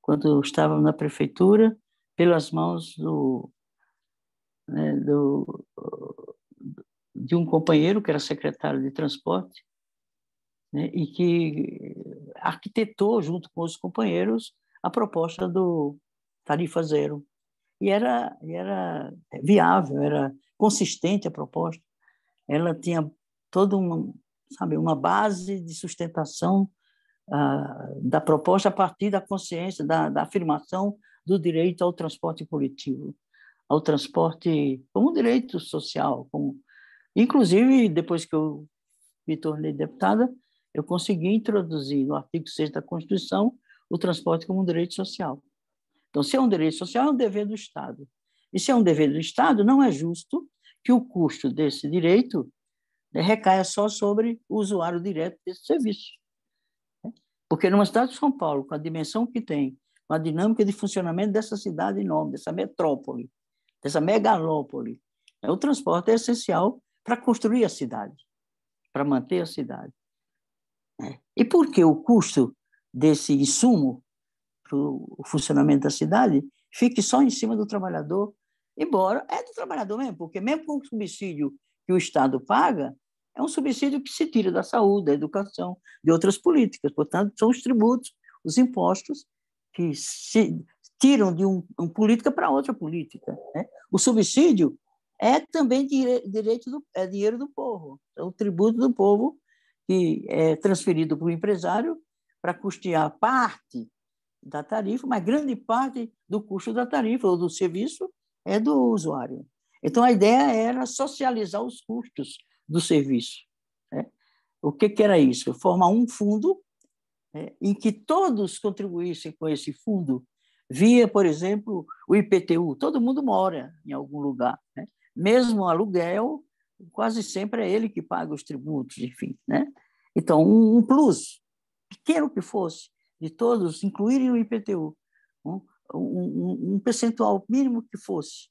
quando estava na prefeitura, pelas mãos do, né, do, de um companheiro que era secretário de transporte, né, e que arquitetou, junto com os companheiros, a proposta do Tarifa Zero, e era, era viável, era consistente a proposta. Ela tinha toda uma, sabe, uma base de sustentação uh, da proposta a partir da consciência, da, da, afirmação do direito ao transporte coletivo, ao transporte como um direito social. Como... Inclusive, depois que eu me tornei deputada, eu consegui introduzir no artigo 6 da Constituição o transporte como um direito social. Então, se é um direito social, é um dever do Estado. E se é um dever do Estado, não é justo que o custo desse direito né, recaia só sobre o usuário direto desse serviço. Porque numa cidade de São Paulo, com a dimensão que tem, com a dinâmica de funcionamento dessa cidade enorme, dessa metrópole, dessa megalópole, né, o transporte é essencial para construir a cidade, para manter a cidade. E por que o custo desse insumo para o funcionamento da cidade fique só em cima do trabalhador, embora é do trabalhador mesmo, porque mesmo com o subsídio que o Estado paga, é um subsídio que se tira da saúde, da educação, de outras políticas. Portanto, são os tributos, os impostos que se tiram de um, uma política para outra política. Né? O subsídio é também dire, direito do, é dinheiro do povo, é o tributo do povo que é transferido para o empresário para custear parte da tarifa, mas grande parte do custo da tarifa ou do serviço é do usuário. Então, a ideia era socializar os custos do serviço. Né? O que, que, era isso? Formar um fundo né, em que todos contribuíssem com esse fundo, via, por exemplo, o IPTU. Todo mundo mora em algum lugar. Né? Mesmo aluguel, quase sempre é ele que paga os tributos, enfim. Né? Então, um, um plus, pequeno que fosse, de todos, incluírem o IPTU, um, um, um percentual mínimo que fosse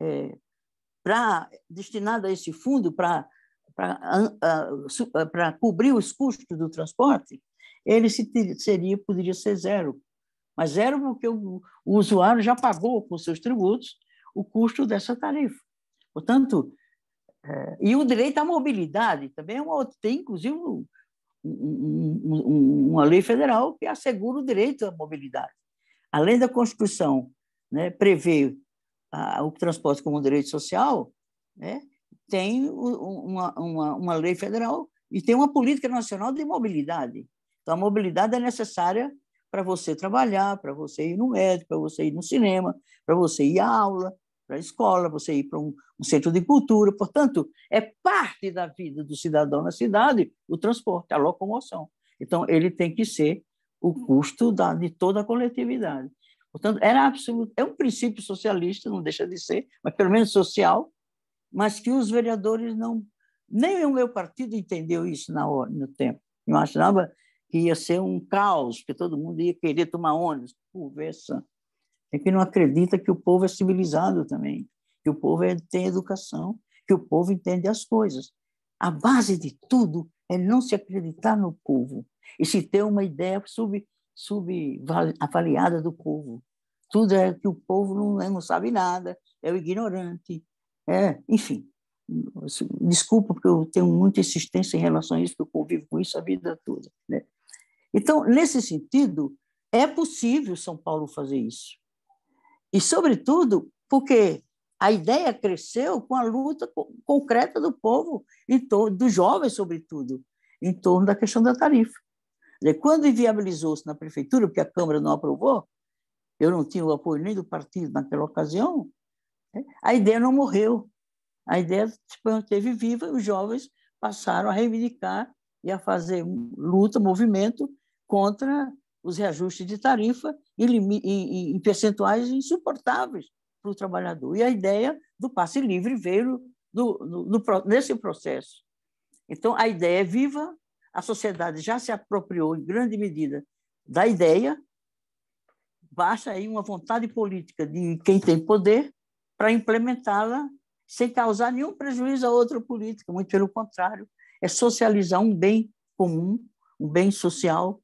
é, pra, destinado a esse fundo para para cobrir os custos do transporte, ele se, seria, poderia ser zero. Mas zero porque o, o, usuário já pagou com seus tributos o custo dessa tarifa. Portanto, é, e o direito à mobilidade também é um outro, tem inclusive um, uma lei federal que assegura o direito à mobilidade. Além da Constituição né, prever o transporte como direito social, né, tem uma, uma, uma lei federal e tem uma política nacional de mobilidade. Então, a mobilidade é necessária para você trabalhar, para você ir no médico, para você ir no cinema, para você ir à aula, para a escola, você ir para um, um, centro de cultura. Portanto, é parte da vida do cidadão na cidade o transporte, a locomoção. Então, ele tem que ser o custo da, de toda a coletividade. Portanto, era absoluto, é um princípio socialista, não deixa de ser, mas pelo menos social, mas que os vereadores não. Nem o meu partido entendeu isso na hora, no tempo. Imaginava que ia ser um caos, que todo mundo ia querer tomar ônibus. Conversa é que não acredita que o povo é civilizado também, que o povo é, tem educação, que o povo entende as coisas. A base de tudo é não se acreditar no povo e se ter uma ideia sub, subavaliada do povo. Tudo é que o povo não, né, não sabe nada, é o ignorante, é, enfim. Desculpa, porque eu tenho muita insistência em relação a isso, porque eu convivo com isso a vida toda. Né? Então, nesse sentido, é possível São Paulo fazer isso. E, sobretudo, porque a ideia cresceu com a luta concreta do povo, em torno, dos jovens, sobretudo, em torno da questão da tarifa. Quando inviabilizou-se na prefeitura, porque a Câmara não aprovou, eu não tinha o apoio nem do partido naquela ocasião, né, a ideia não morreu. A ideia se tipo, manteve viva e os jovens passaram a reivindicar e a fazer luta, movimento contra os reajustes de tarifa em percentuais insuportáveis para o trabalhador. E a ideia do passe livre veio do, do, do, nesse processo. Então, a ideia é viva, a sociedade já se apropriou em grande medida da ideia, basta aí uma vontade política de quem tem poder para implementá-la sem causar nenhum prejuízo a outra política, muito pelo contrário, é socializar um bem comum, um bem social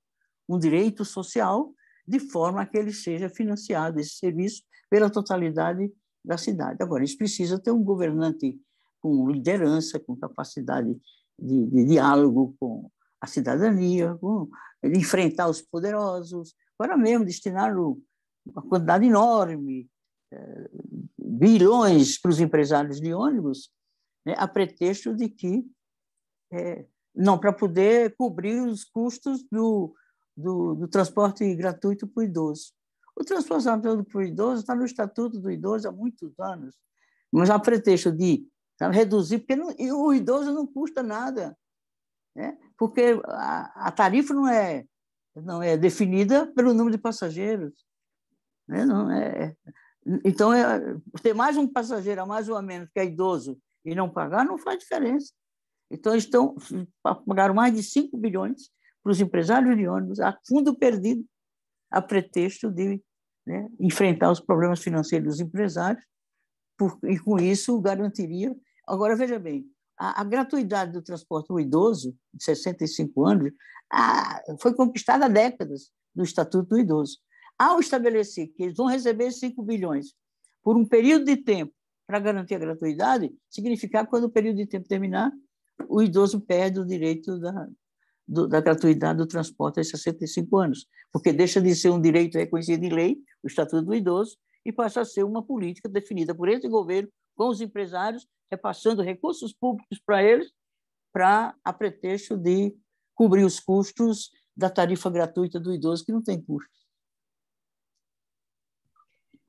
um direito social, de forma que ele seja financiado, esse serviço, pela totalidade da cidade. Agora, isso precisa ter um governante com liderança, com capacidade de, de diálogo com a cidadania, com, enfrentar os poderosos. Agora mesmo, destinar uma quantidade enorme, eh, bilhões para os empresários de ônibus, né, a pretexto de que, é, não, para poder cobrir os custos do, do, do transporte gratuito para o idoso. O transporte gratuito para o idoso está no Estatuto do Idoso há muitos anos, mas há pretexto de sabe, tá, reduzir, porque não, o idoso não custa nada, né? porque a, a tarifa não é, não é definida pelo número de passageiros. Né? Não é, é então, é, ter mais um passageiro, mais ou menos, que é idoso, e não pagar, não faz diferença. Então, estão, pagaram mais de 5 bilhões para os empresários de ônibus a fundo perdido, a pretexto de né, enfrentar os problemas financeiros dos empresários, por, e com isso garantiria. Agora, veja bem, a, a gratuidade do transporte para idoso, de 65 anos, a, foi conquistada há décadas no Estatuto do Idoso. Ao estabelecer que eles vão receber 5 bilhões por um período de tempo para garantir a gratuidade, significa que quando o período de tempo terminar, o idoso perde o direito da, do, da gratuidade do transporte aos 65 anos, porque deixa de ser um direito reconhecido em lei, o Estatuto do Idoso, e passa a ser uma política definida por esse governo, com os empresários, repassando recursos públicos para eles, para a pretexto de cobrir os custos da tarifa gratuita do idoso, que não tem custo.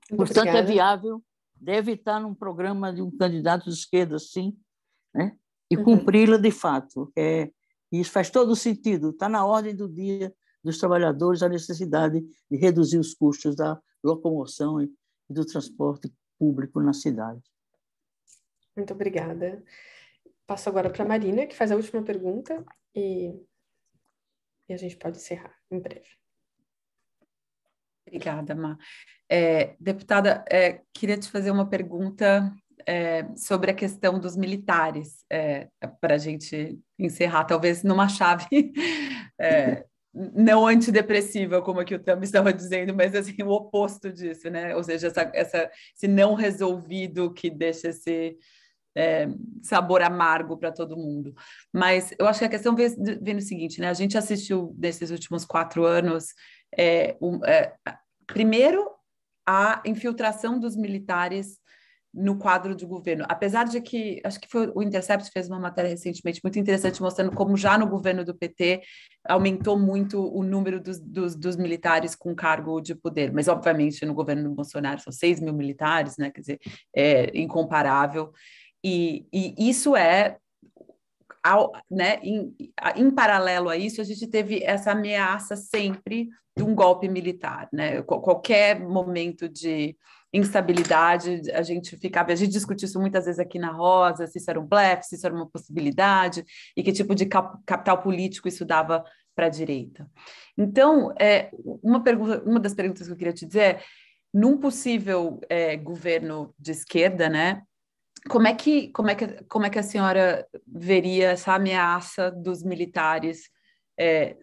Portanto, é viável, deve estar num programa de um candidato de esquerda, sim, né? e uhum. cumpri-la de fato. É, e isso faz todo sentido. Está na ordem do dia dos trabalhadores a necessidade de reduzir os custos da locomoção e do transporte público na cidade. Muito obrigada. Passo agora para a Marina, que faz a última pergunta e, e a gente pode encerrar em breve. Obrigada, Mar. É, deputada, é, queria te fazer uma pergunta é, sobre a questão dos militares, é, para a gente encerrar, talvez numa chave [LAUGHS] é, não antidepressiva, como aqui o Tam estava dizendo, mas assim, o oposto disso, né? Ou seja, essa, essa esse não resolvido que deixa esse é, sabor amargo para todo mundo. Mas eu acho que a questão vem, vem no seguinte, né? A gente assistiu nesses últimos quatro anos, é, um, é, primeiro, a infiltração dos militares no quadro de governo. Apesar de que, acho que foi o Intercept fez uma matéria recentemente muito interessante mostrando como já no governo do PT aumentou muito o número dos, dos, dos militares com cargo de poder, mas obviamente no governo do Bolsonaro são 6 mil militares, né? quer dizer, é incomparável. E, e isso é ao, né, em, em, paralelo a isso, a gente teve essa ameaça sempre de um golpe militar. Né? Qualquer momento de, instabilidade, a gente ficava, a gente isso muitas vezes aqui na Rosa, se isso era um blefe, se isso era uma possibilidade, e que tipo de capital político isso dava para a direita. Então, é, uma, pergunta, uma das perguntas que eu queria te dizer é, num possível é, governo de esquerda, né, como é, que, como, é que, como é que a senhora veria essa ameaça dos militares é,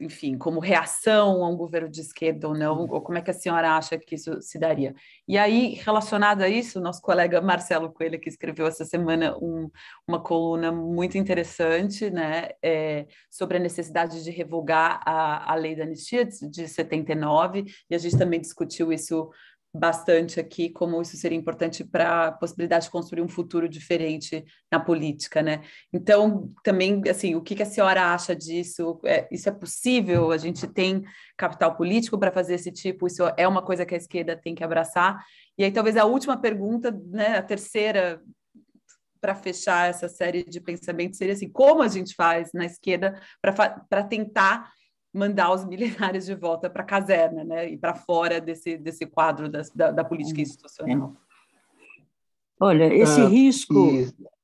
enfim, como reação a um governo de esquerda ou não, uhum. ou como é que a senhora acha que isso se daria? E aí, relacionado a isso, nosso colega Marcelo Coelho, que escreveu essa semana um, uma coluna muito interessante, né, é, sobre a necessidade de revogar a, a lei da anistia de, de 79, e a gente também discutiu isso bastante aqui como isso seria importante para a possibilidade de construir um futuro diferente na política, né? Então, também, assim, o que, que a senhora acha disso? É, isso é possível? A gente tem capital político para fazer esse tipo? Isso é uma coisa que a esquerda tem que abraçar? E aí, talvez a última pergunta, né, a terceira para fechar essa série de pensamentos seria assim: como a gente faz na esquerda para tentar mandar os milionários de volta para a caserna, né? E para fora desse, desse quadro da, da, da política é. institucional. Olha, esse ah, risco.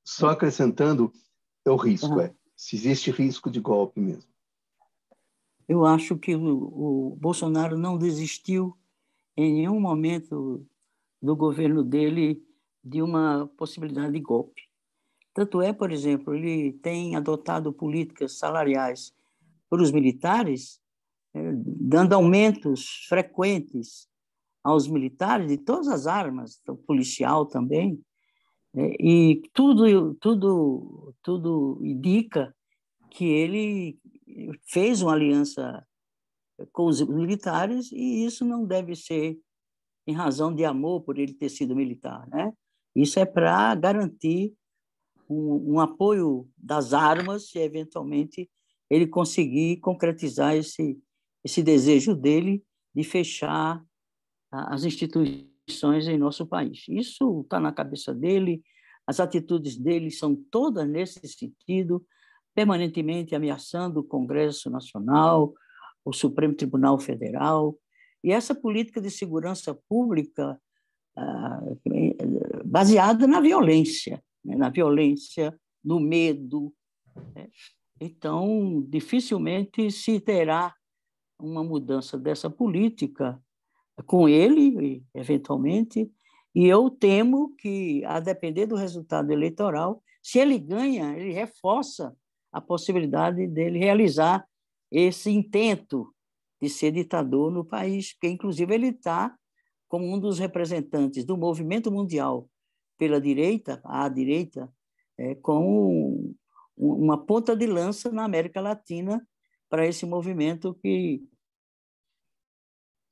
Só acrescentando, é o risco, ah. é. Se existe risco de golpe mesmo. Eu acho que o, o Bolsonaro não desistiu em nenhum momento do governo dele de uma possibilidade de golpe. Tanto é, por exemplo, ele tem adotado políticas salariais os militares, eh, dando aumentos frequentes aos militares de todas as armas, o policial também, né, e tudo, tudo, tudo indica que ele fez uma aliança com os militares e isso não deve ser em razão de amor por ele ter sido militar, né? Isso é para garantir um, um, apoio das armas se eventualmente ele conseguir concretizar esse, esse desejo dele de fechar as instituições em nosso país. Isso está na cabeça dele, as atitudes dele são todas nesse sentido, permanentemente ameaçando o Congresso Nacional, o Supremo Tribunal Federal. E essa política de segurança pública ah, baseada na violência, né? na violência, no medo, né? Então, dificilmente se terá uma mudança dessa política com ele, eventualmente, e eu temo que, a depender do resultado eleitoral, se ele ganha, ele reforça a possibilidade dele realizar esse intento de ser ditador no país, porque, inclusive, ele está como um dos representantes do movimento mundial pela direita, à direita, é, com uma ponta de lança na América Latina para esse movimento que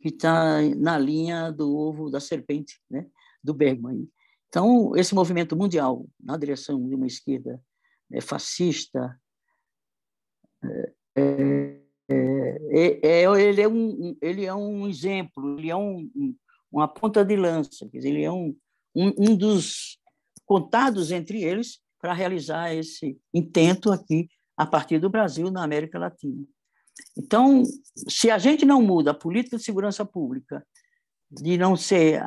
que está na linha do ovo da serpente, né, do Bergman. Então, esse movimento mundial na direção de uma esquerda é, fascista, é, é, é, é ele, é um, ele é um exemplo, ele é um, uma ponta de lança, quer dizer, ele é um, um, um dos contados entre eles para realizar esse intento aqui a partir do Brasil na América Latina. Então, se a gente não muda a política de segurança pública de não ser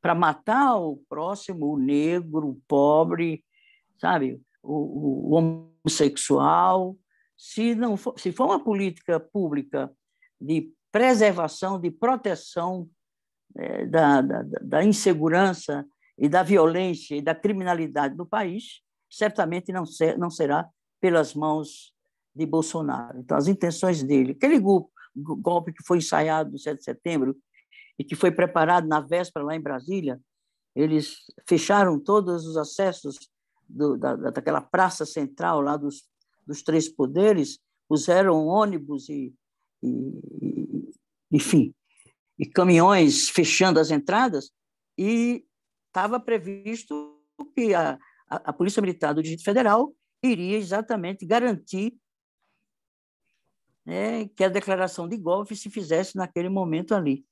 para matar o próximo, o negro, o pobre, sabe, o, o homossexual, se não for, se for uma política pública de preservação, de proteção é, da, da, da, insegurança, e da violência e da criminalidade do país, certamente não, ser, não será pelas mãos de Bolsonaro. Então, as intenções dele, aquele golpe que foi ensaiado no 7 de setembro e que foi preparado na véspera lá em Brasília, eles fecharam todos os acessos do, da, daquela praça central lá dos, dos três poderes, puseram ônibus e, e, enfim, e caminhões fechando as entradas e estava previsto que a, a, a, Polícia Militar do Distrito Federal iria exatamente garantir né, que a declaração de golpe se fizesse naquele momento ali.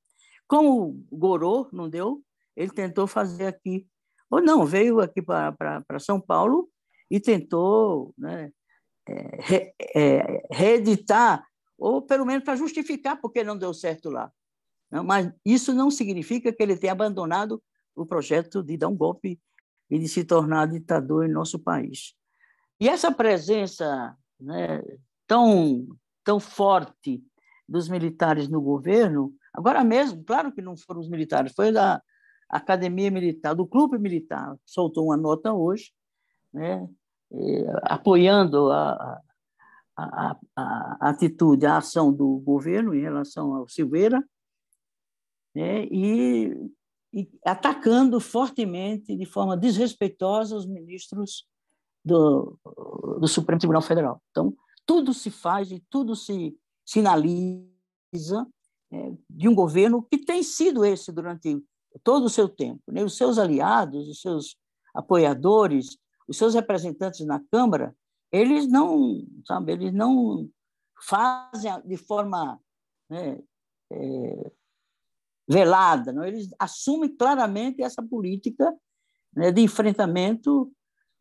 Como o Gorô não deu, ele tentou fazer aqui, ou não, veio aqui para São Paulo e tentou né, é, é, reeditar, ou pelo menos para justificar porque não deu certo lá. Mas isso não significa que ele tenha abandonado o projeto de dar um golpe e de se tornar ditador em nosso país. E essa presença né, tão, tão forte dos militares no governo, agora mesmo, claro que não foram os militares, foi da Academia Militar, do Clube Militar, soltou uma nota hoje, né, eh, apoiando a, a, a, a, atitude, a ação do governo em relação ao Silveira, né, e e atacando fortemente, de forma desrespeitosa, os ministros do, do Supremo Tribunal Federal. Então, tudo se faz e tudo se sinaliza é, de um governo que tem sido esse durante todo o seu tempo. Né? Os seus aliados, os seus apoiadores, os seus representantes na Câmara, eles não, sabe, eles não fazem de forma né, é, velada. Não? Eles assumem claramente essa política né, de enfrentamento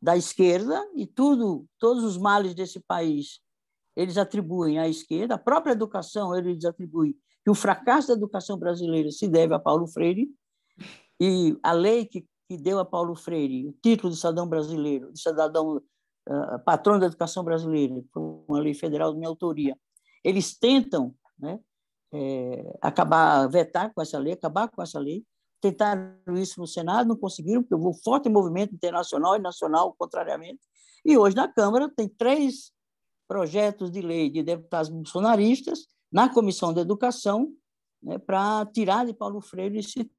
da esquerda e tudo, todos os males desse país eles atribuem à esquerda. A própria educação eles atribuem que o fracasso da educação brasileira se deve a Paulo Freire e a lei que, que deu a Paulo Freire o título de cidadão brasileiro, de cidadão uh, patrão da educação brasileira, uma lei federal de minha autoria. Eles tentam né, é, acabar, vetar com essa lei, acabar com essa lei. Tentaram isso no Senado, não conseguiram, porque houve um forte movimento internacional e nacional, contrariamente. E hoje, na Câmara, tem três projetos de lei de deputados bolsonaristas na Comissão da Educação né, para tirar de Paulo Freire esse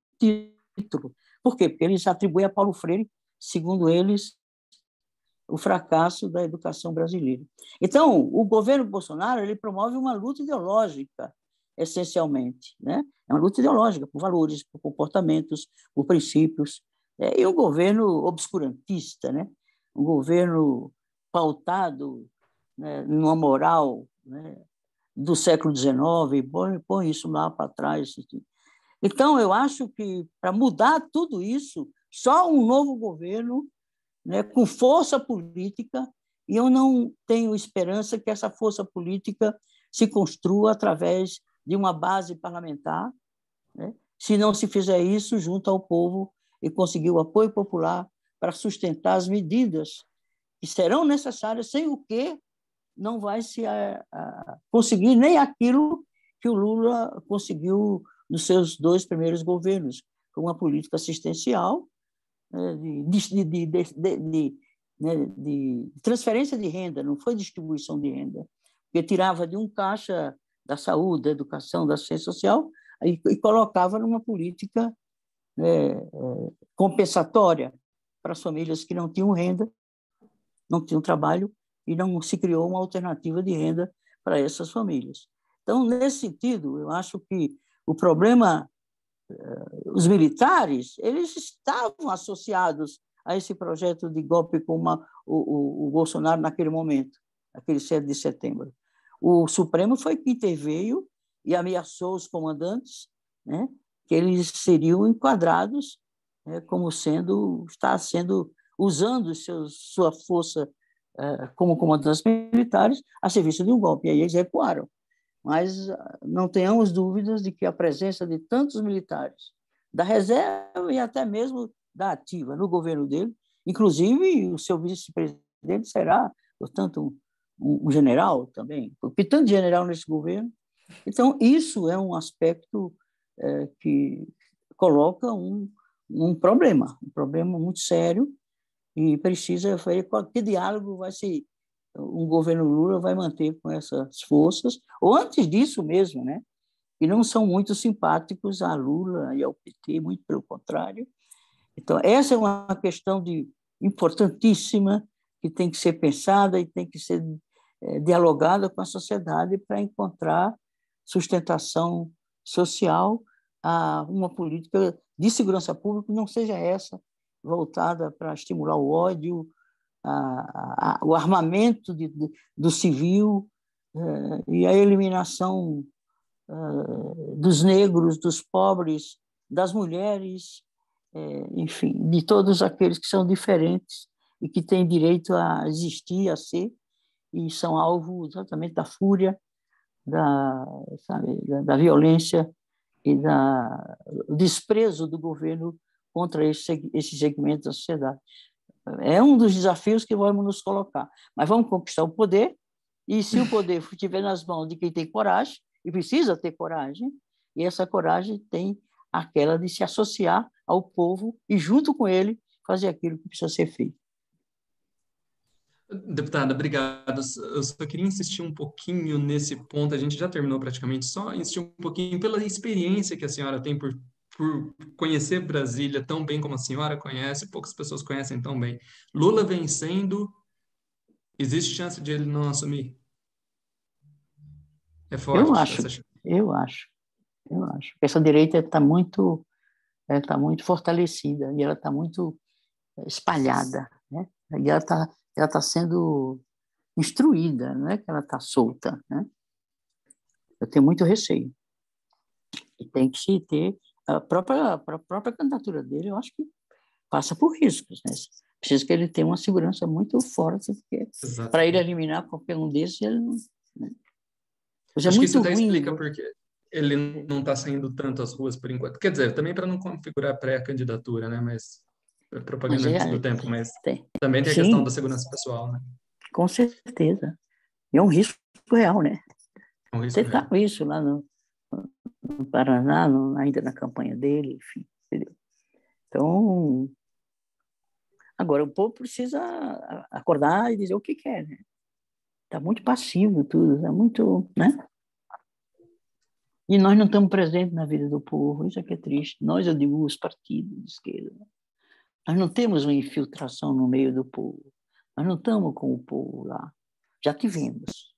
título. Por quê? Porque eles atribuem a Paulo Freire, segundo eles, o fracasso da educação brasileira. Então, o governo Bolsonaro ele promove uma luta ideológica essencialmente. Né? É uma luta ideológica por valores, por comportamentos, por princípios. Né? e um governo obscurantista, né? um governo pautado né, numa moral né, do século XIX, põe, põe isso lá para trás. Então, eu acho que para mudar tudo isso, só um novo governo né, com força política, e eu não tenho esperança que essa força política se construa através de uma base parlamentar, né? se não se fizer isso junto ao povo e conseguir o apoio popular para sustentar as medidas que serão necessárias, sem o que não vai se a, eh, a, eh, conseguir nem aquilo que o Lula conseguiu nos seus dois primeiros governos, com uma política assistencial, né, de, de, de, de, né, de transferência de renda, não foi distribuição de renda, porque tirava de um caixa da saúde, da educação, da ciência social, e, e colocava numa política né, é, compensatória para as famílias que não tinham renda, não tinham trabalho, e não se criou uma alternativa de renda para essas famílias. Então, nesse sentido, eu acho que o problema, eh, os militares, eles estavam associados a esse projeto de golpe com o, o, o Bolsonaro naquele momento, aquele 7 de setembro. O Supremo foi que interveio e ameaçou os comandantes, né, que eles seriam enquadrados né, como sendo está sendo usando sua força eh, como comandantes militares a serviço de um golpe. E aí eles recuaram. Mas ah, não tenhamos dúvidas de que a presença de tantos militares da reserva e até mesmo da ativa no governo dele, inclusive o seu vice-presidente será, portanto, um, general também, porque tanto general nesse governo. Então, isso é um aspecto é, que coloca um, um problema, um problema muito sério, e precisa ver qual, que diálogo vai se um governo Lula vai manter com essas forças, ou antes disso mesmo, né? E não são muito simpáticos a Lula e ao PT, muito pelo contrário. Então, essa é uma questão de, importantíssima que tem que ser pensada e tem que ser é, dialogada com a sociedade para encontrar sustentação social a uma política de segurança pública que não seja essa voltada para estimular o ódio, a, a, o armamento de, de, do civil eh, e a eliminação eh, dos negros, dos pobres, das mulheres, eh, enfim, de todos aqueles que são diferentes e que têm direito a existir, a ser, e são alvo exatamente da fúria, da, sabe, da, da violência e da desprezo do governo contra esse, esse segmento da sociedade. É um dos desafios que vamos nos colocar. Mas vamos conquistar o poder, e se o poder estiver [LAUGHS] nas mãos de quem tem coragem, e precisa ter coragem, e essa coragem tem aquela de se associar ao povo e, junto com ele, fazer aquilo que precisa ser feito. Deputada, obrigado. Eu só queria insistir um pouquinho nesse ponto, a gente já terminou praticamente, só insistir um pouquinho pela experiência que a senhora tem por, por conhecer Brasília tão bem como a senhora conhece, poucas pessoas conhecem tão bem. Lula vencendo, existe chance de ele não assumir? É forte. Eu acho, essa... eu acho, eu acho. Essa direita está muito, é, tá muito fortalecida e ela está muito é, espalhada, né? E ela está ela está sendo instruída, não é que ela está solta. Né? Eu tenho muito receio. E tem que se ter. A própria, a própria candidatura dele, eu acho que passa por riscos. Né? Precisa que ele tenha uma segurança muito forte, porque para ele eliminar qualquer um desses, ele não. Né? é acho muito que isso até ruim, explica né? porque ele não está saindo tanto às ruas por enquanto. Quer dizer, também para não configurar pré-candidatura, né? mas propaganda geral, é do tempo, mas também tem a Sim. questão da segurança pessoal, né? Com certeza. E é um risco real, né? É um risco Você tá real. tá com isso lá no, no Paraná, no, ainda na campanha dele, enfim, entendeu? Então, agora o povo precisa acordar e dizer o que quer, né? Está muito passivo tudo, está muito, né? E nós não estamos presentes na vida do povo, isso aqui é, é triste. Nós, eu digo, os partidos de esquerda, né? Nós não temos uma infiltração no meio do povo. Nós não estamos com o povo lá. Já tivemos.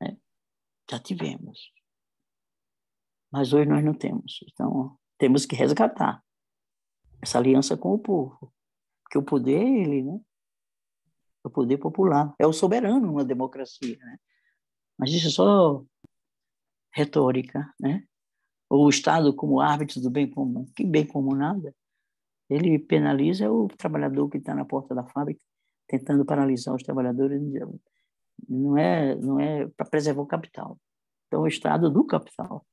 Né? Já tivemos. Mas hoje nós não temos. Então, temos que resgatar essa aliança com o povo. Porque o poder é ele, né? o poder popular. É o soberano numa democracia. Né? Mas isso é só retórica. Né? Ou o Estado como árbitro do bem comum. Que bem comum nada? Ele penaliza o trabalhador que está na porta da fábrica, tentando paralisar os trabalhadores. Não é, não é para preservar o capital. Então, o Estado do capital.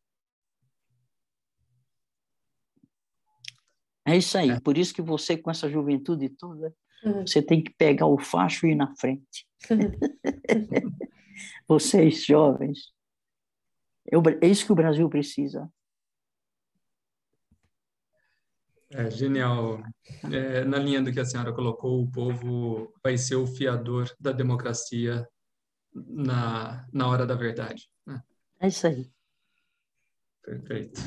É isso aí. É. Por isso que você, com essa juventude toda, uhum. você tem que pegar o facho e ir na frente. Uhum. [LAUGHS] Vocês, jovens. É, é isso que o Brasil precisa. É, genial. É, na linha do que a senhora colocou, o povo vai ser o fiador da democracia na, na hora da verdade. Né? É isso aí. Perfeito.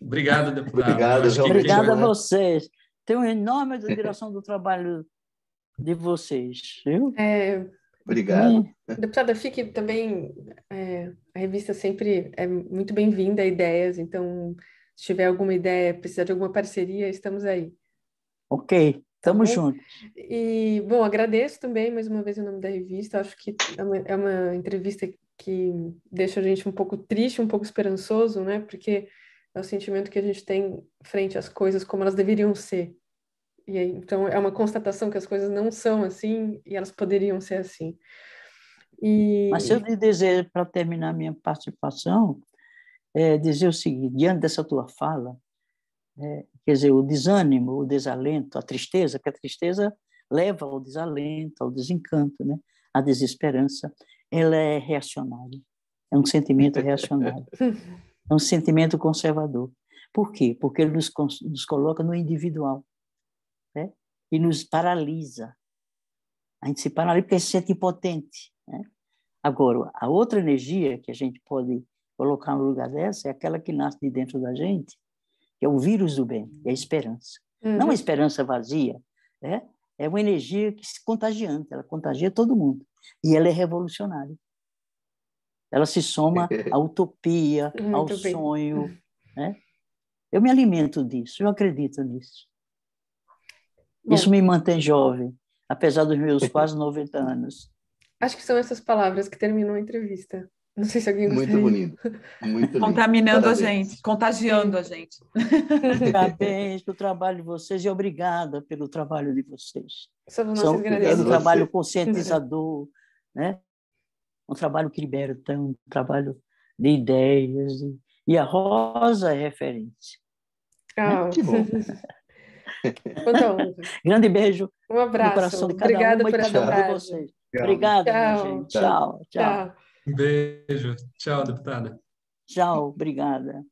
Obrigado, deputado. Obrigado, João. Obrigado a vocês. Tenho uma enorme admiração do trabalho de vocês. Viu? É, Obrigado. E, hum, deputada, fique também. É, a revista sempre é muito bem-vinda a ideias, então se tiver alguma ideia, precisar de alguma parceria, estamos aí. Ok, estamos tá okay? juntos. E, bom, agradeço também mais uma vez o nome da revista. Acho que é uma, é uma entrevista que deixa a gente um pouco triste, um pouco esperançoso, né? Porque é o sentimento que a gente tem frente às coisas como elas deveriam ser. E aí, então é uma constatação que as coisas não são assim e elas poderiam ser assim. E... Mas se eu lhe desejo para terminar minha participação, é, dizer o seguinte, diante dessa tua fala, é, quer dizer, o desânimo, o desalento, a tristeza, que a tristeza leva ao desalento, ao desencanto, né? à desesperança, ela é reacionária, é um sentimento reacionário, [LAUGHS] é um sentimento conservador. Por quê? Porque ele nos, nos coloca no individual né? e nos paralisa. A gente se paralisa porque se sente impotente. Né? Agora, a outra energia que a gente pode colocar no lugar dessa é aquela que nasce de dentro da gente, que é o vírus do bem, é a esperança. Uhum. Não a esperança vazia, né? é uma energia que se contagiante, ela contagia todo mundo. E ela é revolucionária. Ela se soma à [LAUGHS] utopia, ao bem. sonho. Né? Eu me alimento disso, eu acredito nisso. Bom. Isso me mantém jovem, apesar dos meus [LAUGHS] quase 90 anos. Acho que são essas palavras que terminam a entrevista. Não sei se alguém Muito bonito. Muito Contaminando a gente, contagiando a gente. Parabéns pelo trabalho de vocês e obrigada pelo trabalho de vocês. É um trabalho conscientizador, [LAUGHS] né? um trabalho que liberta, então, um trabalho de ideias. E, a Rosa é referente. Ah, né? Que bom. [LAUGHS] Grande beijo. Um abraço. No coração de cada Obrigada um por essa vocês. Obrigada, gente. tchau. tchau. tchau. Um beijo. Tchau, deputada. Tchau, obrigada.